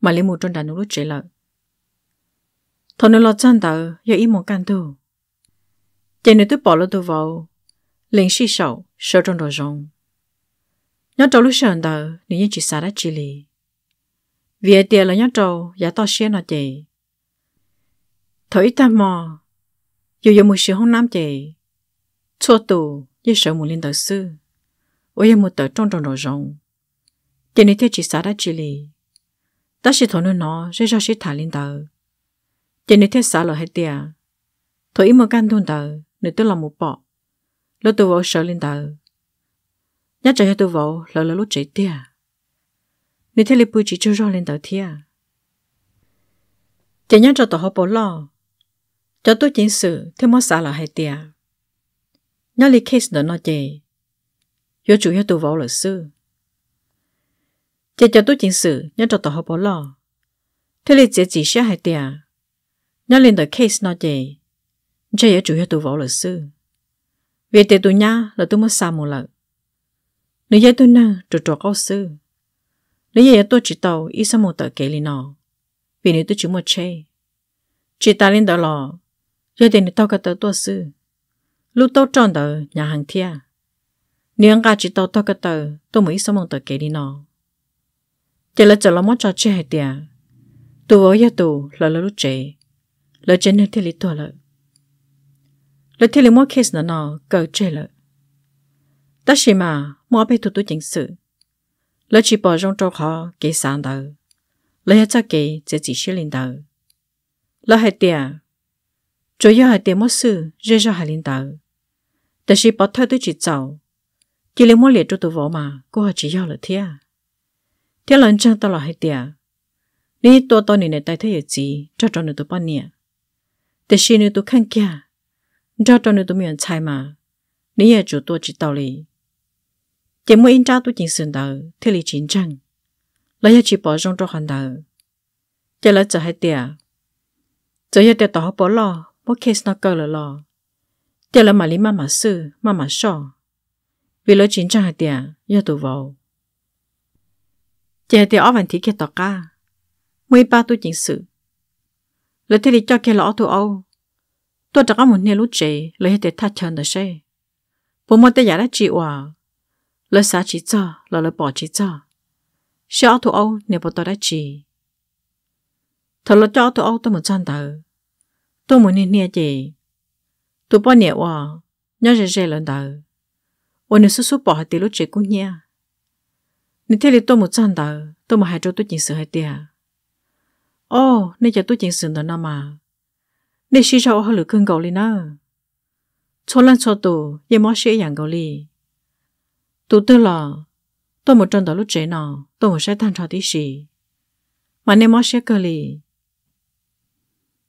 mà lấy một chân là lúc chế là thôi nếu là chân tờ giờ ít mong căn thôn chỉ nếu tôi bỏ lỡ tôi vào liền suy sầu sợ trong đồ rồng nhớ trong lúc sợ tờ nếu như chỉ xa đã chỉ lì vì việc tiền là nhớ trâu, giả to xe nó chị thổi ta mò dù giờ một sự không nam chị cho tù với sợ một liên tử sư ôi em một tờ trong tròn đồ rộng chị này theo chị xã đã chị lì ta sẽ thổi nó nó sẽ cho sẽ thả liên tử chị này theo xã là hết tiền thổi im một căn thôn tờ nữ tôi là một bọ lúc tôi vào sợ liên tử nhắc cho tôi vào là là lúc chị tiền nếu thế là chỉ cho rõ lên tàu thia à? chỉ nhắc cho tàu họ bỏ lo cho tôi chính sự thế mới xả là hay tia nhớ lý case đó nó chê yo chủ yếu tù vào luật sư chỉ cho tôi chính sự nhớ cho tàu họ bỏ lo thế là chỉ chỉ sẽ hay tia nhớ lên tờ case nó chê chỉ yếu chủ yếu tù vào luật sư vì thế tôi nhá là tôi mới xả một lần nếu vậy tôi nâng trò trò cao sư nếu giờ tôi chỉ tàu ít một tờ kế lý vì nếu tôi chỉ một chê chỉ ta lên đó lò đến tao cả tờ tôi sư lúc tao tròn tờ nhà hàng thia nếu anh chỉ tao cả tờ tôi mới ít một tờ kế lý nó chỉ là chỉ là một trò chơi hay tiệt tôi với giờ tôi là là lúc chơi là chơi nên thiết tôi là là thiết lý mỗi case nó là tất mà mỗi bên tụi tôi chính sự lỡ chỉ bỏ rong trâu khó kê sáng đầu lỡ hết cho kê chỉ chỉ xí lên đầu lỡ hết tiền chủ yếu hết tiền mất sự rơi ra hai lên đầu แต่ชีปอเธอด้วยจิตเจ้ากิเลมัวเหลียจุตัวมาก็หาจียาวเลยเทียเทียหลังจังตลอดให้เตียนี่ตัวตอนนี้ในใจเธออยู่จีเจ้าจอนตัวป้อนเนี่ยแต่ชีนี่ตัวข้างแก่เจ้าจอนตัวมีอันชายมานี่อยากจุตัวจิตเตาเลย chỉ muốn in trao tôi chính sườn đầu thì là chính trăng lấy chỉ bỏ trong cho hoàn đầu chỉ là chờ hai tia chờ hai tia tỏ bỏ lo bỏ case nó cơ là lo chỉ là mà lý mà mà sư mà mà sọ vì lỡ chính trăng hai tia giờ tôi vào chỉ hai tia ở vấn thị kia tỏ ca, mười ba tôi chính sự lỡ thế lý cho kia lõ tôi âu tôi đã có một nền lúc chế lấy hai tia thắt chân đó xe bố mẹ tôi giả đã chịu à lỡ xa chỉ cho lỡ lỡ bỏ chỉ cho sao thủ âu nếu bỏ tôi đã chỉ thật là cho thủ âu tôi một trăm tờ tôi muốn nên nghe gì tôi bỏ nhẹ quá nhớ dễ dễ lần tờ ôi nếu số số bỏ hết tiền lúc chỉ cũng nhẹ nếu thế thì tôi một trăm tờ tôi mà hại cho tôi chỉnh sửa hết tiền ô nếu giờ tôi chỉnh sửa tờ nào mà nếu xí cho họ lựa cơn cầu lên nào, cho lần cho tù, em mất sĩ yàng cầu li tu tư tôi một trận đó lúc chế nọ tôi một sẽ thằng trò tí xì mà nếu mất sẽ cơ lì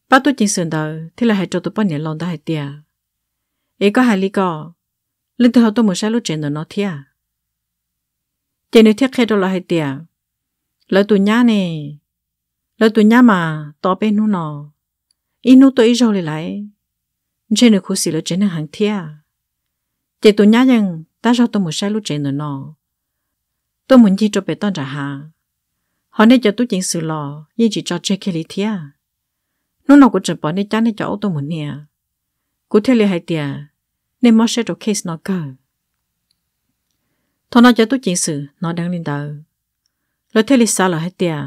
bắt tôi chính sườn đầu thì là hãy cho tôi bao nhiêu lòng ta hãy tia ấy có hai lý có linh tôi một sẽ lúc chế nó thia chế nếu thiết khai đó là hãy tia lỡ tụi nhá nè lỡ tụi nhá mà tỏ bên nu nọ in tôi ít rồi lại chế nếu khu xì lỡ chế nó hàng thia chế tụi nhá rằng ta sao tôi muốn sai lúc trên nữa nọ tôi muốn chi cho bé tao trả Hạ, họ nên cho tôi chính sự lò nhưng chỉ cho chơi cái lý thía nó nó cũng chẳng bỏ nên chán nên cho tôi muốn nè cô thể là hai tia nên mất sẽ cho case nó cơ thôi nó cho tôi chính sự nó đang lên đầu lời thế là sao là hai tia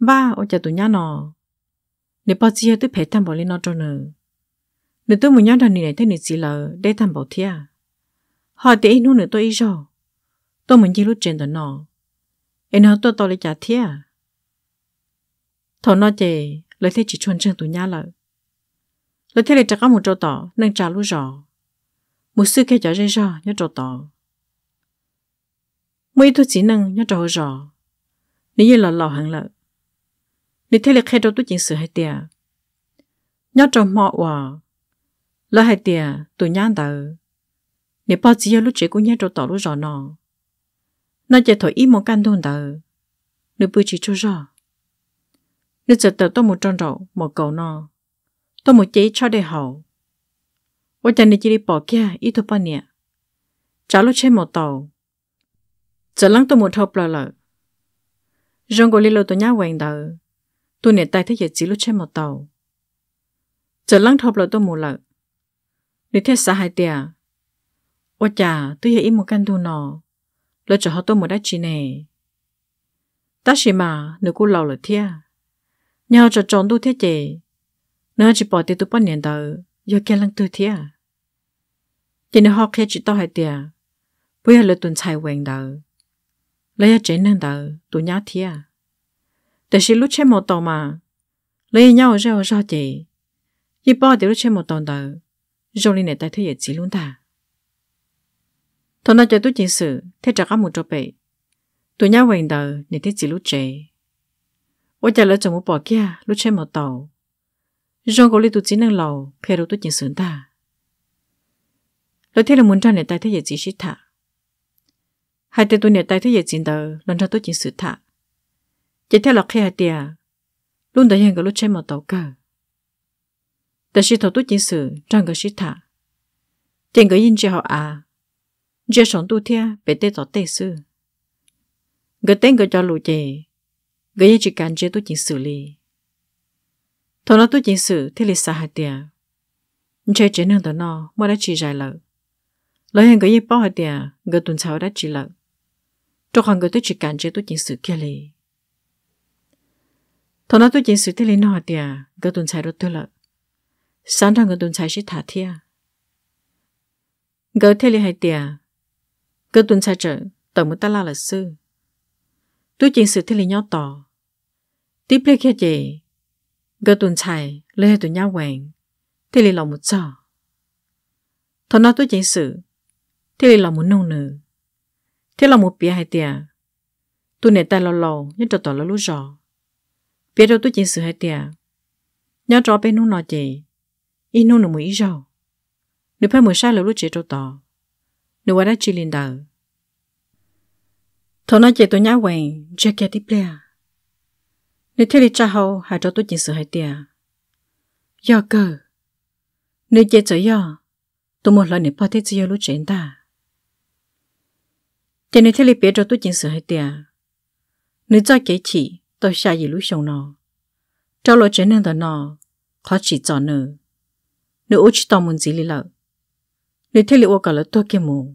ba ô cho tôi nhá nó nếu bao giờ tôi phải tham bảo lên nó cho nữa nếu tôi muốn nhá đàn này thế này chỉ là để tham bảo thía họ thì anh nô tôi rồi tôi muốn chỉ lúc trên đó nó anh nói tôi tôi lấy trả thiệt thằng nó chè lấy thế chỉ chuẩn chân tụi nhá lợi lấy thế lấy trả cả một chỗ tỏ nâng trả lúc rồi một sư kia trả dây rồi nhớ chỗ tỏ mấy tôi chỉ nâng nhớ chỗ rồi nếu như là lò hàng lợi nếu thế là khai đâu tôi chuyện sự hai tiệt nhớ chỗ mọ hòa lỡ hai tiệt tụi nhá đời nè bao giờ lúc chị cũng nhớ chỗ tàu lúc rõ nọ nó chỉ thổi ít một căn thôn tờ nửa bữa chỉ cho rõ nửa giờ tờ tôi một tròn rậu một cầu nọ tôi một chế cho để hậu ôi chân này chỉ đi bỏ kia ít thôi bao nhiêu trả lúc trên một tàu giờ lắng tôi một hộp lờ lờ rong gọi lilo tôi nhá quen tờ tôi nè tay thấy giờ chỉ lúc trên một tàu giờ lắng hộp lờ tôi một lợ nếu theo xã hai tiền Ôi chà, tôi hiểu một căn tu nọ. Lỡ cho họ tôi một đá chỉ Ta chỉ mà, nếu cô lâu là thia. Nhờ cho chọn tu thế chè. Nếu chỉ bỏ tiền tôi bỏ niệm đầu, giờ kia lăng tu thia. Chỉ nếu họ kia chỉ tao hai tia. Bây giờ lỡ tuần xài quen đầu. Lỡ giờ chế năng đầu, tôi nhá thia. Tại sao lúc chế một tàu mà. Lỡ nhau rồi rồi chè. Chỉ bỏ tiền lúc chế một tàu đầu. Rồi này tại thế giới chỉ luôn ta tôi nói cho tôi chuyện sự thế trả cả một trò bể tôi nhá quen đầu nên thế chỉ lúc trẻ ôi chả lỡ cho một bỏ kia lúc chơi một tàu rồi có lý tôi chỉ năng lầu phía đầu tôi chuyện sự ta lời thế là muốn ra nè tay thế giờ chỉ sĩ thả hai tên tôi nè tay thế giờ chỉ đầu lần ra tôi chuyện sự thả chỉ theo lọc khi hai tia luôn đợi hẹn cái lúc chơi một tàu cơ. sĩ à giờ sống tu thia bé à? tê tỏ tê sư gỡ tên gỡ cho lũ chè gỡ như chỉ cần chế tu chính xử lý thọ nó tu chính xử thì là sao hạt tiền chế chế nương thọ nó mà đã chỉ dài lợi lợi hình gỡ như bao hạt tiền gỡ tuần sau đã chỉ lợi trong khoảng gỡ tu chỉ cần chế tu chính xử kia lì thọ nó tu chính xử thì là nó hạt tiền gỡ tuần sau đó tu lợi sáng ra gỡ tuần sau sẽ thả thiên à? gỡ thế lì hạt tiền Cơ tuần xa trở, tổng ta là sư. tu chuyện sự thiết lý nhau tỏ. Tiếp lấy kia gì? Cơ tuần lấy hai tụi nhau quẹn. Thiết lý lòng một trò. Thôi nói tôi chuyện sự. Thiết lý lòng một nông nữ. Thiết lòng một bia hai tìa. Tôi nể tay lo lò, nhất trò tỏ lo lũ rò. Bia đâu tu chuyện sự hai tìa. Nhớ trò bên nông nọ chị. Y nông nữ mũi rò. Nếu phải mùi sai lỡ lũ chế trò tỏ nếu quá đã chỉ lên đầu thọ nói chị tôi nhá quen chưa kia tiếp lẹ nếu thế thì cha hậu hà cho tôi chuyện sự hay tiệt do cơ nếu chị chơi do tôi muốn lần để bỏ thế chơi lúc chuyện ta chị nếu thế thì biết cho tôi chuyện sự hay tiệt nếu cho kế chỉ, tôi xa gì lúc xong nó cho lối chuyện nên đó nó khó chỉ cho nữa nếu út chỉ tao muốn gì lý lợi nếu thế thì ô cả là tôi kia mù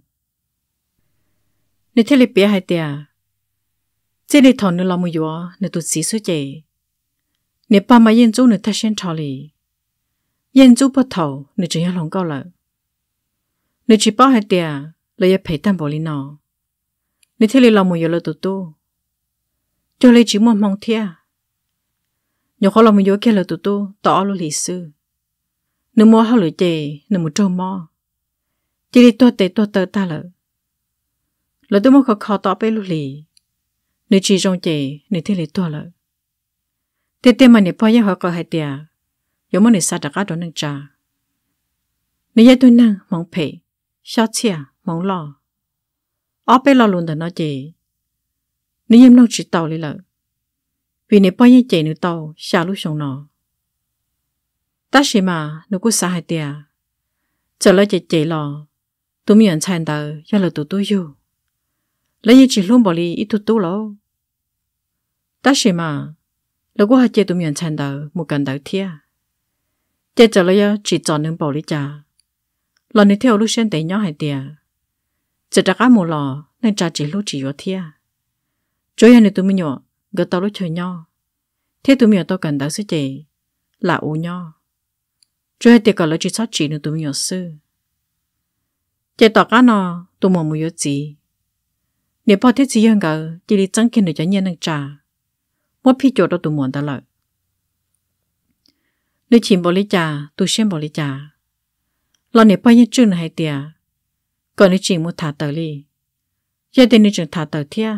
nếu thế là bé hay tiệt chế đi thọ nữa là mù yếu nếu tụt số chế nếu ba mà yên chú nếu thay sen thọ lì yên chú bắt thầu nếu chỉ lòng cao lợ nếu chỉ bao hay tiệt là phải tan bỏ lì nọ nếu thế là mù yếu là tụt cho lấy chỉ mong mong thiệt nhớ khó là mù kia là tụt tu tỏ luôn lì sư nếu mua hao lửa chế nếu mua trâu mò chỉ đi tôi tế tôi tớ ta lợ là tôi muốn khó khó tỏ bế lúc lì nếu chỉ trong chị nếu thế lì tôi lợi thế thế mà nếu bao giờ họ có hai tia giờ muốn nếu sao đặc đó nâng trà nếu giờ tôi nâng mong phê sao chia mong lò. ở bế lò luôn đó nó chị nếu yếm nông chỉ tàu lì lợi vì nếu bao giờ chị nếu tàu sao lúc sống nó ta chỉ mà nếu cứ sao hai tia trở lại chị chị lo tôi miễn chán đời cho là tôi tôi yêu lấy như chỉ luôn bỏ đi ít tu tu lỗ ta xí mà lúc qua chế tụi mình chăn đầu một cần đầu thia chế trò lấy chỉ chọn những bỏ đi cha lần này theo lúc xem thấy nhỏ hay tiệt chế trả cả một lò nên trả chỉ lúc chỉ yếu thia chơi này tụi mình nhỏ gật tàu lúc chơi nhau thế tụi mình tàu gần đầu sư chế, là u nhau chơi tiệt cả lúc chỉ sót chỉ nữa tụi mình nhỏ sư chơi tao cả nó tụi mình muốn yếu gì nếu bảo thế gì hơn cả chỉ đi chẳng kiến được cho nhân năng trả mua phi chỗ đó tụi muốn ta lợi nếu chỉ bảo lý trả tụi xem bảo lý trả lo nếu bao nhiêu chuyện hay còn nếu chỉ mua thả tờ đi gia đình nếu thả tờ thia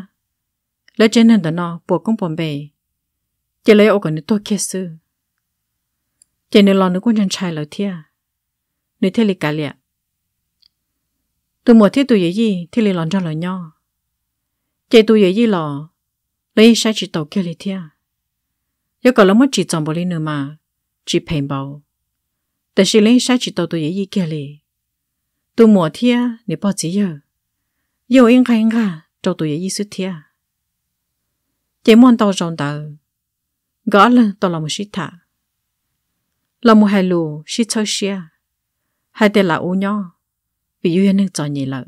lấy trên nền đó nó buộc cũng buồn bề chỉ lấy ô còn nếu tôi kia sư chỉ nếu lo nếu cũng trai lời thia nếu thế lý cả liệt tụi mua thế tụi gì thì lý lon cho lời nhau chị tôi vậy gì lò lấy sai chị tàu kia lấy thia yêu cầu lắm mất chị chồng bỏ lên nữa mà chị phèn bảo แต่สิเล่นใช้จิตตัวยี่ยี่เกลีตัวหมอเทียเนี่ยพอจีเยอะเยอะเองค่ะเองค่ะตัวตัวยี่ยี่สุดเทียเจมอนตัวจงตาก็เลยตัวเราไม่ชิตาเราไม่ให้รู้ชิดเชื่อเชียให้แต่ละอุญยอไปอยู่ยังนึกจอนี่เลย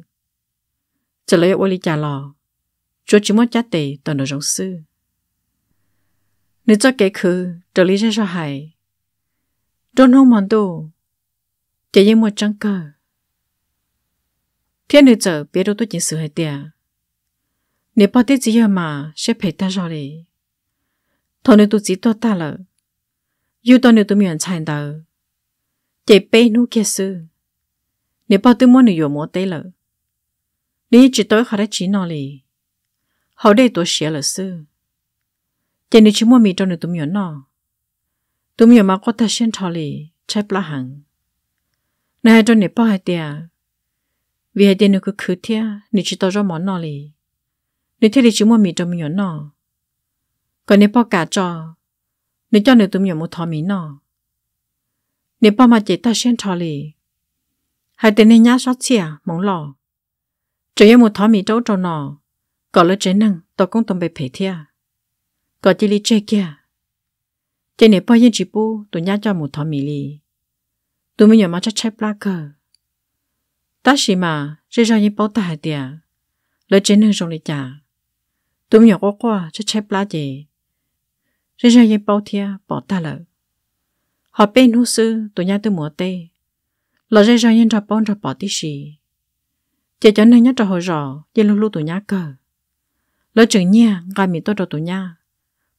จะเลยวันนี้จะรอ chúa chỉ muốn cha tệ tao nó rong sư nếu cho kể khứ trở lý ra cho hại đôn hôn mòn đồ chỉ yên một trăng cờ thiên nữ giờ biết đâu tôi chỉ sự hay tiệt nếu bao tiết gì mà sẽ phải ta rồi đi thôi nếu tôi chỉ tôi ta lợ yêu tôi nếu tôi miễn chạy đầu chỉ bê nu kia sư nếu bao tôi muốn nếu yêu muốn tới lợ nếu chỉ tôi khỏi chỉ nói họ đây tổ xế là sư chỉ nếu chỉ mua mì trong tụi mình nó tụi mình mà có thể xem thọ lì chạy bla hàng này trong này bao hai tia vì hai tia nó cứ khứ tia nếu chỉ tao cho món nó lì nếu thế thì mua mì trong mình nó còn nếu bao cho nếu cho được tụi mình một thọ mì nó nếu bao mà chỉ ta xem thọ lì hai tia này nhá sót xia mong lò chỉ một thọ mì trâu trâu nó có lỡ chế năng tôi cũng tâm bề phải thia có chỉ lý chế kia trên này bao nhiêu chỉ bu tôi nhát cho một thọ mì lì tôi mới nhớ mà chắc chép lá cơ, ta xì mà chế ra những bao tài tiệt lỡ chế năng trong lịch trả tôi mới nhớ qua qua chắc chép lá gì chế ra những bao thia bỏ ta lỡ họ bên hú sư tôi nhát tôi mùa tê lỡ chế ra những trò bông trò bỏ tí gì, chế cho nên nhát trò hồi rõ chế lúc lúc tôi nhát cờ lỡ chừng nhà gai mi tôi cho tụi nha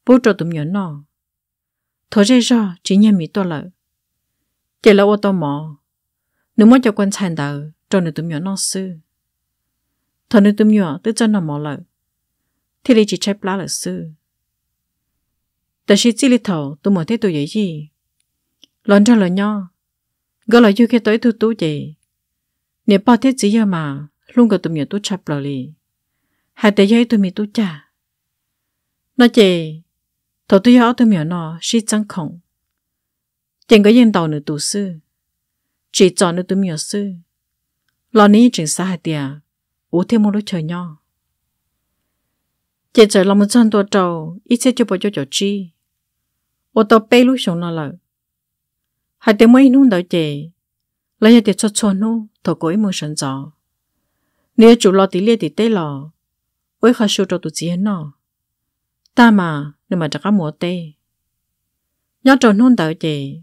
bố cho tụi nhỏ nó thôi dây ra chỉ nhà mi tôi lỡ chỉ là ô tô mỏ, nếu muốn cho quan chàng đầu cho nữ tụi nhỏ nó sư thôi nữ tụi nhỏ tới cho nó mỏ lỡ thì lý chỉ chỉ tụi tụi mỏ vậy gì, chép lá lỡ sư แต่ชีจิลิทอตัวหมดที่ตัวใหญ่จีหลอนจะหลอนย่อก็หลอนอยู่แค่ตัวตัวตัวใหญ่เนี่ยป้อเทศจีเยอะมาลุงกับตัวเมียตัวชับเราเลย hai tay dây tôi mi tu cha, nó chị thổ tôi hỏi tôi miểu nó sĩ chẳng khổng chẳng có yên đầu nữa tu sư chỉ chọn nữa tôi miểu sư lo ní chừng xa hai tia ủ thêm một lúc trời nho chị chờ lòng một chân tua trâu, ít sẽ cho bỏ cho chỗ chi ô tô bay lúc xuống nó lợi hai tiếng mấy nung đợi chị lấy ra tiền cho cho nu thổ cối mua sẵn giò nếu chủ lo tí lia thì tê lò ôi khó siêu cho tụi chị nó ta mà nên mà chắc có mùa tê nhớ nôn tạo chị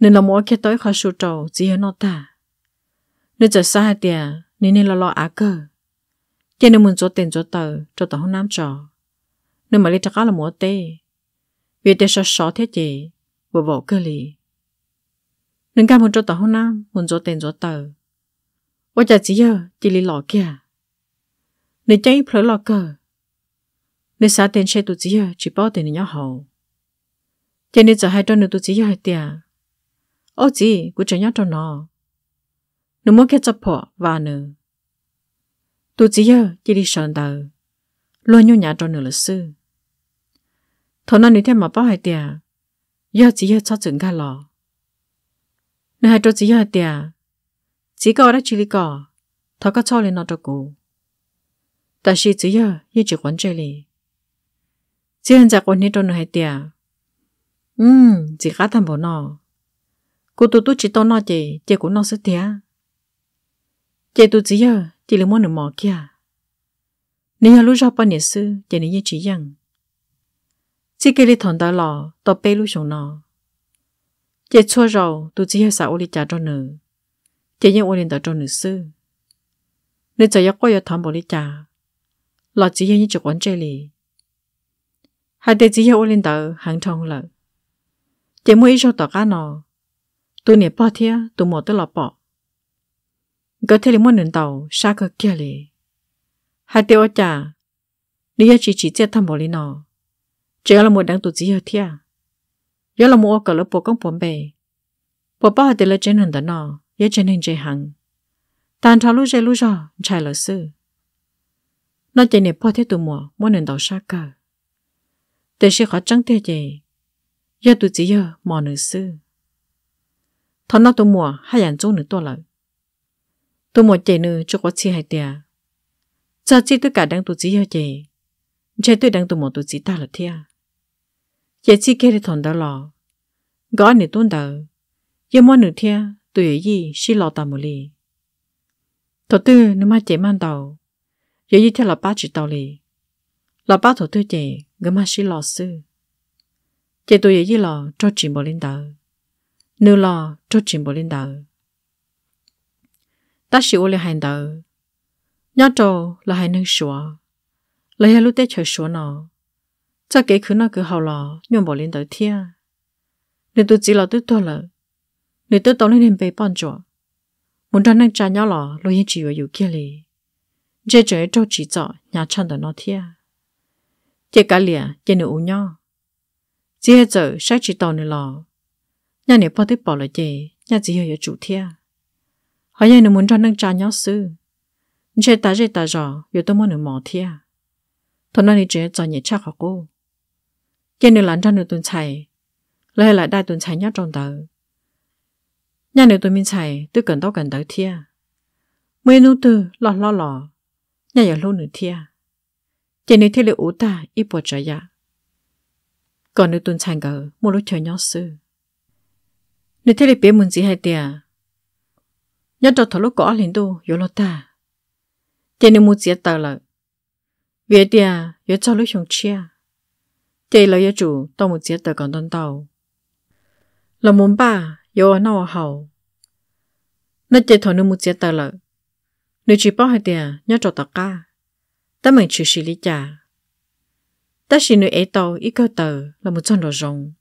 nên là mùa kia tới khó siêu cho chị nó ta nên giờ sai tiệt nên nên lo lo á cơ nên muốn cho tiền cho tờ cho tờ không nam nên mà lấy chắc là mùa tê vì tê thế chị vừa vỗ cơ lì nên cả muốn cho tờ không nam muốn cho tiền cho tờ ôi chà chị ơi chị lì để chơi phở lò cơ, để xả tiền xe tụi chị chỉ bỏ tiền nhỏ hậu cho nên giờ hai trâu nữa tụi chị hai tiền ô chị của trời nhỏ trâu nó nó muốn cái chấp phở và nè, tụi chị chỉ đi sờn đầu lo nhau nhà trâu nữa là sư thôi nó nếu thế mà bỏ hai tiền giờ chị cho chừng ga lò nữa hai trâu chị hai tiền chỉ có đã chỉ đi cỏ thọ có cho lên nó cho cô 但是只要一直管这里，只现在管你都能还点，嗯，自家谈不孬，古都都知道那的，结果那是点，这都只要这里么能毛家，你要路上办点事，这里也这样，这个里谈到了到北路上了，这错肉都只要在屋里家着呢，这样屋里的着呢事，你只要过要谈不哩家。落子要一直揾 Jelly。係地址要我領導行通啦。點會一直到家呢？tôi nè bỏ thia tôi một tôi là bỏ có thể là muốn nền tàu xa cơ kia lì hai tiêu chả đi chỉ chỉ chết thăm bộ nọ chỉ là một đằng tụ chỉ hơi thia giờ là một cái lớp bộ công bổn bề bộ bao hai tiêu là trên nọ giờ trên hình chơi hàng tàn thao lúc chơi lúc rồi chạy lỡ sự nó chạy nè po thế tụi mùa mua nền đầu sa cả để sẽ khó trăng thế gì giờ tụi chỉ giờ mò nữ sư thằng nó tụi mùa hai dàn chỗ nữ to lại tụi mùa chạy nữ cho có chi hai tia giờ chi tôi cả đang tụi chỉ giờ chạy chạy tôi đang tụi mùa tụi chỉ ta là thế chạy chi kia thì thằng đó lò gõ nữ tuôn đầu giờ mua nữ thế tụi gì xí lò tạm một lì thật tư nữ mà chạy man đầu giờ như theo là ba chỉ tàu lì là ba thổ tư chị ngắm mà xí lò sư chị tôi giờ như là cho chuyện bộ lên đầu nữ là cho chuyện bộ lên đầu ta xí ô lê hành đầu nhớ trâu là hành nâng sủa là hai lúc tết chờ sủa nó cho kể khứ nó cứ hào lò nhôm bộ lên đầu thia nên tôi chỉ là tôi tôi là nên tôi tao lên hình bề bọn chỗ muốn cho nâng cha nhau lò lo yên chỉ vào yêu kia liền chế chế trâu chỉ cho nhà chăn đó nó thia chế cả lìa chế nữ u nhau chỉ hết giờ sai chỉ tàu nữa lò nhà nếu bao tiếp bỏ lại chế nhà chỉ hiểu chủ thia họ nhà nếu muốn cho nâng trà nhau sư chế ta chế ta rõ yếu tôi muốn nữ mò thia thôi nó đi chế cho nhẹ chắc họ cô chế nữ lăn cho nữ tuần chạy lại lại đại tuần chạy nhau trong tờ nhà nếu tôi mình chạy tôi cần tao cần tới thia mấy nụ từ lò lò lò nhà giờ luôn nửa thia à? chỉ nếu thế là ủ ta ít bỏ trả giá à? còn nếu tuần sang gờ mua lúc chơi nhau sư nếu thế là bé muốn gì hay tiề nhất cho thọ lúc có lên đâu yếu lo ta chỉ nếu muốn gì ta là về tiề yếu cho lúc chồng chia chỉ là yếu chủ tao muốn gì ta còn đón tàu là muốn ba yếu ở nào hậu nó chỉ thọ nếu muốn gì ta là nếu chỉ bỏ hai tiền nhớ cho tất cả ta mình chỉ xử lý trả ta xin nơi ấy tàu ít cơ tờ là một chân đồ rồng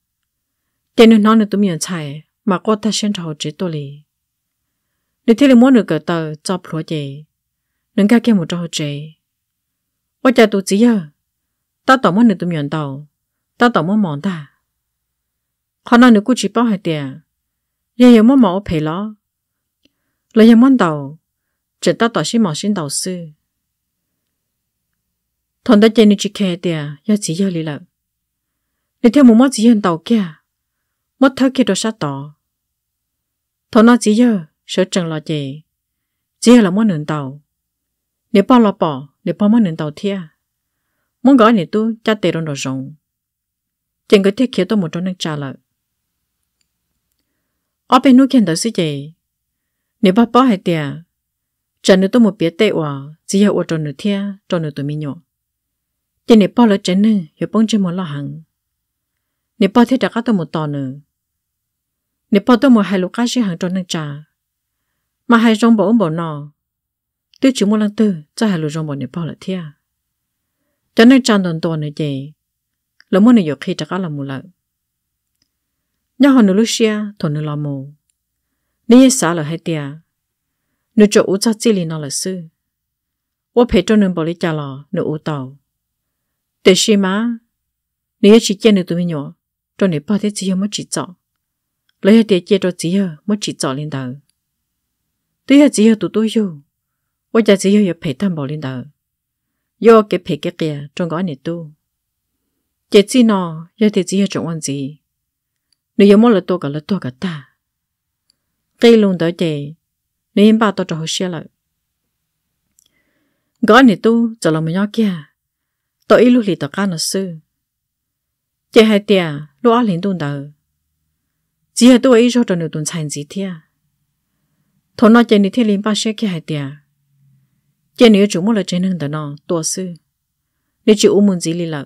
tiền nơi nó nơi tụi mình chạy mà có ta xem trò chỉ tôi lì nếu thế là muốn được cơ tờ cho bỏ gì nên cái kia một cho chỉ ôi cha tụi chỉ à ta tỏ muốn nơi tụi mình tàu ta tỏ muốn mòn ta khó nào nếu cứ chỉ bỏ hết tiền giờ giờ muốn mỏ phải lo lời giờ muốn tàu chỉ ta tỏ xin mỏ xin đầu sư thằng đã chơi nên chỉ khe tiệt giờ chỉ giờ lì lợn theo một mắt chỉ hiện tàu kia mất thơ kia đồ sát tỏ thằng nó chỉ giờ sợ chẳng lo gì chỉ là mất nền tàu nếu bao lo bỏ nếu bao mất nền tàu thia muốn gọi nếu tu cha tề rồi đồ rồng chẳng có thiết kia tôi một trong nước trà lợn ở bên núi kia đó sư gì bỏ hay tiệt cho nên tôi một biết tệ quả chỉ hiệu quả cho nửa thia cho nửa tụi mình nhỏ tiền này bao lỡ chén nữa hiểu bông chơi một lo hằng. nếu bao thế trả các tôi một tòn nữa nếu bao tôi một hai lục cá sĩ hằng cho nâng trà mà hai rong bỏ bỏ nọ tôi chỉ muốn lăng tư cho hai lục rong bỏ nếu bao lỡ thia cho nên tràn toàn toàn nữa vậy là muốn nhiều khi trả các là một lần nhà họ nửa lúc xia thằng nửa lo mù nếu xã là hai tia nụ chỗ ú cho chi lì nó là sư ua phải cho nữ bỏ lý trả lò nữ ú tàu để xí má nếu chỉ chơi nữ tụi mình nhỏ cho nữ bỏ thế chỉ mới chỉ cho, lấy hết tiền chơi cho chỉ hơ mới chỉ cho lên đầu tuy hơ chỉ hơ tụi tôi yêu ua giờ chỉ hơ giờ phải tham bỏ lên đầu do cái phải cái kia trong gói nữ tu chỉ chỉ nó giờ thì chỉ hơ chọn ăn gì nếu giờ mỗi là tôi cả là tôi cả ta cây luôn tới chơi nên bảo tôi cho hồi xe lại gõ này tu cho lòng mình nhóc kia tôi ít lúc lì tao cá nó sư chị hai tia lúc áo liền tuần đầu chỉ hai tôi ít cho cho nửa tuần thành gì thế thôi nó chơi đi thế liền ba sẽ kia hai tia chơi nếu chủ muốn là chơi nâng tao nó tua sư nếu chịu u muốn gì lì lợt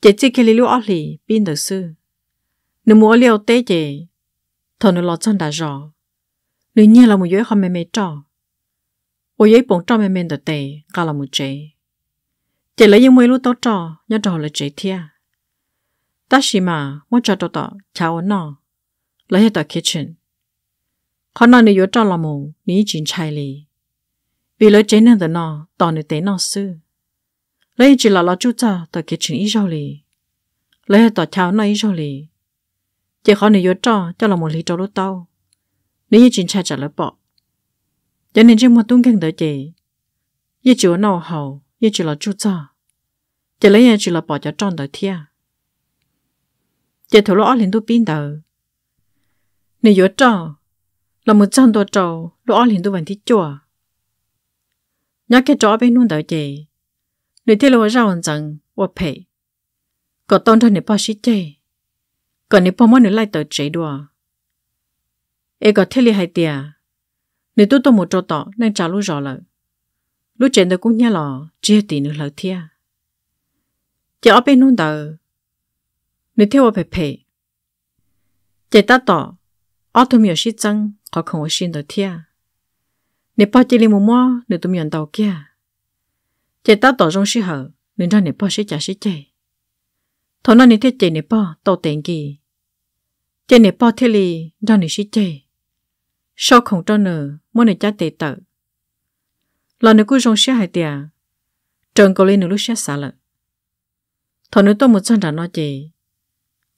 chị chỉ kia lưu áo lì bình đầu sư nếu muốn liều tế chị thôi nó lo chân đã rõ lưu nhiên là một giới không mềm mềm trò ô giới bổng trò mềm mềm tờ tề gà là một chế chế lấy những mấy lũ tao trò nhớ trò là chế thia ta xì mà muốn trò tao tao chào nó lấy hết tờ kitchen khó nó nếu trò là một ní chín chai lì vì lấy chế nên tờ nó tao nên tế nó sư lấy chỉ là lo chú cho tờ kitchen ít rồi lì lấy hết tờ chào nó ít rồi lì chế khó nếu trò cho là một lý trò lũ tao nếu như chính cha trả lời bỏ cho nên chúng mà tung kinh tới chị như chú nào hầu như chú là chú cho chỉ lấy như chú là bỏ cho tròn tới thia chỉ thổ lỗ lên tu pin đầu nếu yếu trò là một trăm đô trầu lỗ lên tu vẫn thi chùa nhớ cái trò bên luôn tới chị nếu thế là ra hoàn rằng và phải có tôn thân để bỏ sĩ chơi còn nếu bỏ món nữa lại tới chế đùa ai có thế li hay tiệt nếu tôi tôi một cho tỏ nên trả lúc rõ lời lúc chuyện tôi cũng nhớ lò chia tiền nữa lời thia chỉ ở bên nung đầu nếu theo ở phải phê, chỉ ta tỏ ở tôi miêu sĩ chân có không có xin được thia nếu bao chỉ li mua mua nếu tôi miêu đầu kia chỉ ta tỏ trong sĩ hở nên cho nếu bao sĩ trả sĩ chạy thằng nào nếu thế chạy nếu bao tàu tiền gì chạy nếu bao thế li cho nếu sĩ chạy sau không cho nợ muốn này cha tệ tợ là nữ cuối rong xe hai tia trần cầu lên nữ lúc xe xả lợ thọ nữ tôi một chân đã nói gì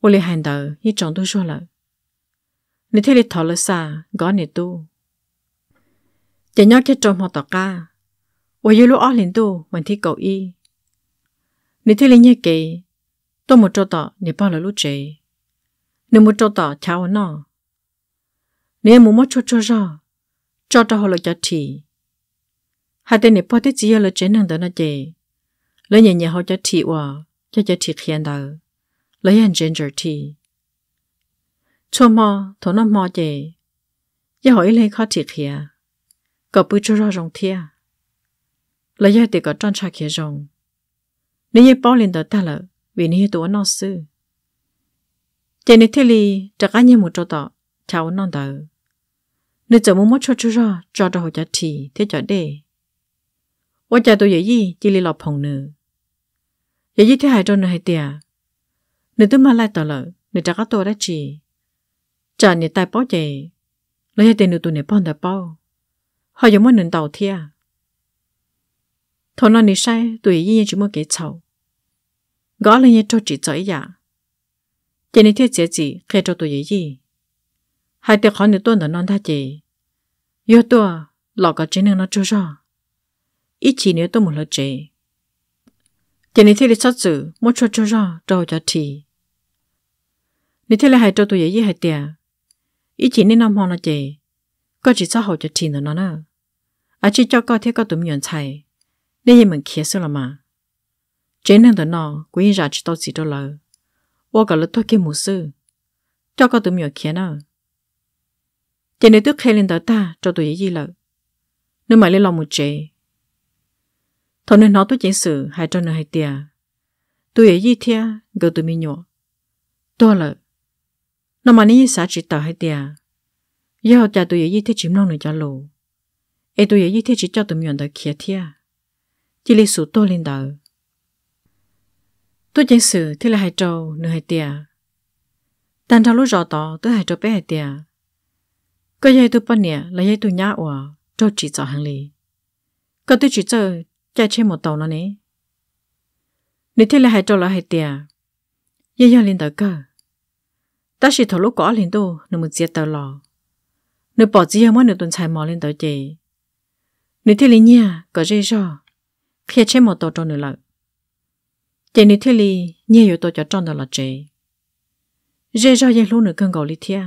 ô lê hành tờ như chọn tôi xua lợ nữ thế lê thọ lợ xa gõ nữ tu chỉ nhớ cái trộm họ tỏ ca ô yêu lúc ó lên tu mình thi cầu y nữ thế lê nhớ kỳ tôi một chỗ tỏ nữ bao lợ lúc chị nữ một chỗ tỏ cháu nó nếu muốn mất cho cho ra cho ta họ là giá thì, hai tên này bỏ thế chỉ là chế năng đó là gì lấy nhà nhà họ giá trị hòa cho giá trị khiến đó lấy hành gen giá trị cho mà thằng nó mà gì giờ họ lên khó trị kia gặp bữa cho ra rong thia lấy giờ thì có trang trải kia rong nếu như bao lên đó ta là vì nếu tôi nói sư chế này thế li chắc anh em một chỗ đó cháu non tờ nữ giờ muốn mất cho chú ra cho cho hồi chả thì thế chả để ô chả tôi vậy gì chỉ li lọp phòng nữ vậy gì thế hai cho nữ hai tia nữ tôi mà lại tờ lợ nữ chả có tôi đã chỉ chả nữ tai bao chè lấy hai tiền nữ tôi nữ bao đã bao họ giống muốn nữ tàu thia thôi nó nữ sai tôi gì chỉ muốn cái cháu gõ lên như cho chị cháu dạ chị nữ thiết chỉ khi cho tôi gì hai tiệc khó nữa tôi đã non tha chị yêu tôi lọ cả chế nên nó chưa rõ ít chỉ nếu tôi một lời chế chị này thì là sát xử muốn cho cho rõ rồi cho chị nếu thế là hai cho tôi dễ hai tiệc ít chỉ nên nằm hôm nó chị có chỉ sao hậu cho chị nữa nó nữa à chỉ cho cao thế có tụm nhận chạy nên gì mình kia sao là mà chế nên đó nó quý ra chỉ tao chỉ đó lời 我搞了多给母事，叫个都没有看呢。cho nên tức khai lên tới ta cho tôi dễ gì lợi. Nếu mày lên lòng một chế. Thôi nên nói tôi chính sự hai cho nó hay tìa. Tụi ấy gì thia, gỡ tụi mình nhỏ. Tôi lợi. Nó mà ní xã chỉ tạo hay tìa. Giờ cha tôi dễ gì thế chìm nông này cho lù. Ê tôi dễ gì thế chỉ cho tụi mình tới kia thia. Chỉ lý số tôi lên đời. Tôi chính sự thế là hai trâu, nửa hai tìa. Tàn trao lúc rõ tỏ, tôi hai trâu bé hai tìa cái dây tôi bận nè là dây tôi nhá ủa cho chỉ cho hàng lì cái tôi chỉ cho chạy trên một nó nè nếu thế là hai trâu là hai tia dây lên tới cơ ta chỉ thổ lúc có lên tu nó muốn giết tàu lò nếu bỏ gì mà nếu tuần xài mò lên tới chị nếu thế nha có dây cho khi trên một tàu nữa là chị nếu thế là nha yếu tôi cho trong đó là chị luôn nữa cần cầu lý thiệt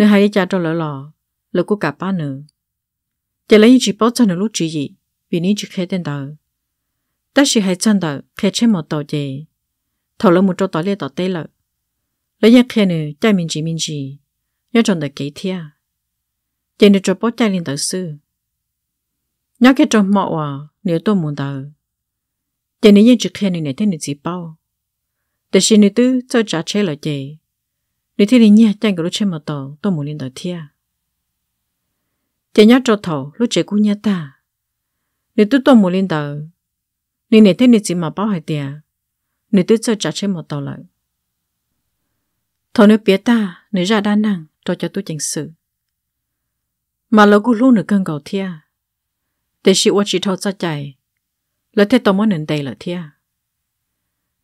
nếu hai cha cho lỡ lò, lỡ của cả ba nữa. Chả lấy chỉ bảo cho nó lúc chỉ gì, vì ní chỉ khé tên tờ. Ta chỉ hãy chân tờ, khé chế một tàu chè. Thảo lỡ một chỗ tỏ lê tỏ tê lợ. Lỡ nhạc khé nữa, chai mình chỉ mình chỉ, nhớ chọn tờ kỹ thia. Chè nữa cho bó chai lên tờ sư. Nhớ khé trong mọ à, nếu tôi muốn tờ. Chè nữa nhớ chỉ khé nữa này thế nữa chỉ bảo, Tại xin nữa tư, cho trả chế lợ chè nếu thế thì nhé chẳng có lúc trên tôi muốn lên tàu thia chạy nhát cho thầu lúc chạy cú nhát ta nếu tôi tôi muốn lên tàu này thế này chỉ mà báo hải tiền nếu tôi cho trả trên một lại thầu nếu biết ta nếu ra đa năng cho cho tôi chỉnh sự mà lâu cú lúc nữa cần cầu thia để chị chỉ thâu cho chạy là thế tôi muốn nên đây là thia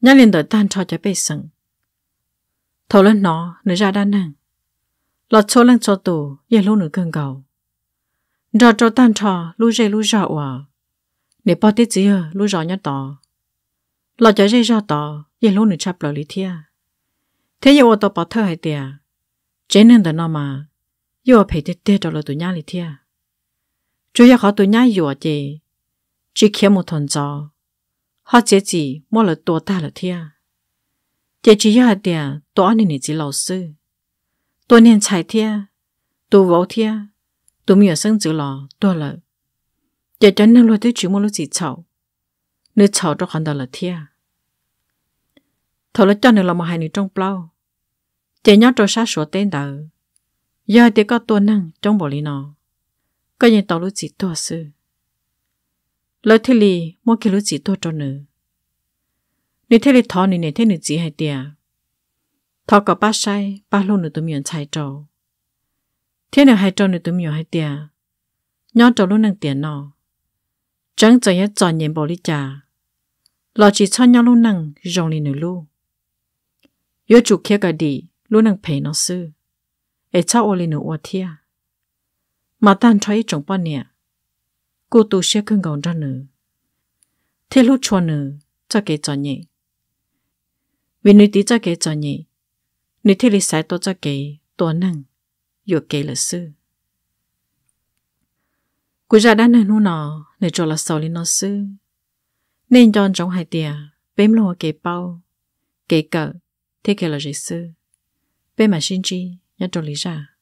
nhát lên tàu tan cho cho bê sừng thầu lên nó nữ ra đan năng lọt chỗ lên cho tù yên lúc nữ cơn cầu rò cho tan trò lu dê lu rõ à để bao tiết gì à lu rõ nhá tỏ lọt cho dê rõ tỏ yên lúc nữ chạp lọ lý thia thế giờ ô tô bỏ thơ hay tìa chế nên tờ nó mà yêu phải tiết tiết cho lọ tụi nhá lý thia chú yêu khó tụi nhá yêu chị chỉ kiếm một thằng trò họ chế gì mua là tua ta là thia chỉ chỉ hạt địa anh nên chỉ lão sư tôi nên chạy thia tôi vô thia tôi miệng sinh chữ lò tôi là chỉ cho nên luôn tới chỉ muốn lúc gì chậu nếu chậu cho hắn đó là thia thầu là cho nên là một hai nữ trong bao chỉ nhớ cho sát số tên đầu giờ thì có tôi năng trong bộ lý nó có những tàu lúc chỉ tôi sư lời thế lì mua khi lúc chỉ tôi cho nữ nếu thế thì thọ này này thế nữa chỉ hay tiề thọ có ba sai ba luôn nữa tụi mình chạy trâu thế nào hay trâu nữa tụi mình hay tiề nhon trâu luôn năng tiền nọ chẳng cho nhất cho nhìn bỏ đi trà lo chỉ cho nhau luôn năng rong lên nữa lu yêu chủ kia cả đi luôn nó sư ai cho ô lên nữa ô thia mà tan cho ý trồng bao nè cô tu sẽ cưng gòn ra nữa thế lúc cho nữa cho cái cho nhẹ vì nữ tí cho kế cho nhỉ nữ thế lý sai tốt cho kế tổ năng dụ kế là sư cú ra đan nô nọ nữ cho là sau lý nó sư nên chọn trong hai tia bếm lo kế bao kế cỡ thế kế là gì sư bếm mà xin chi nhất cho lý ra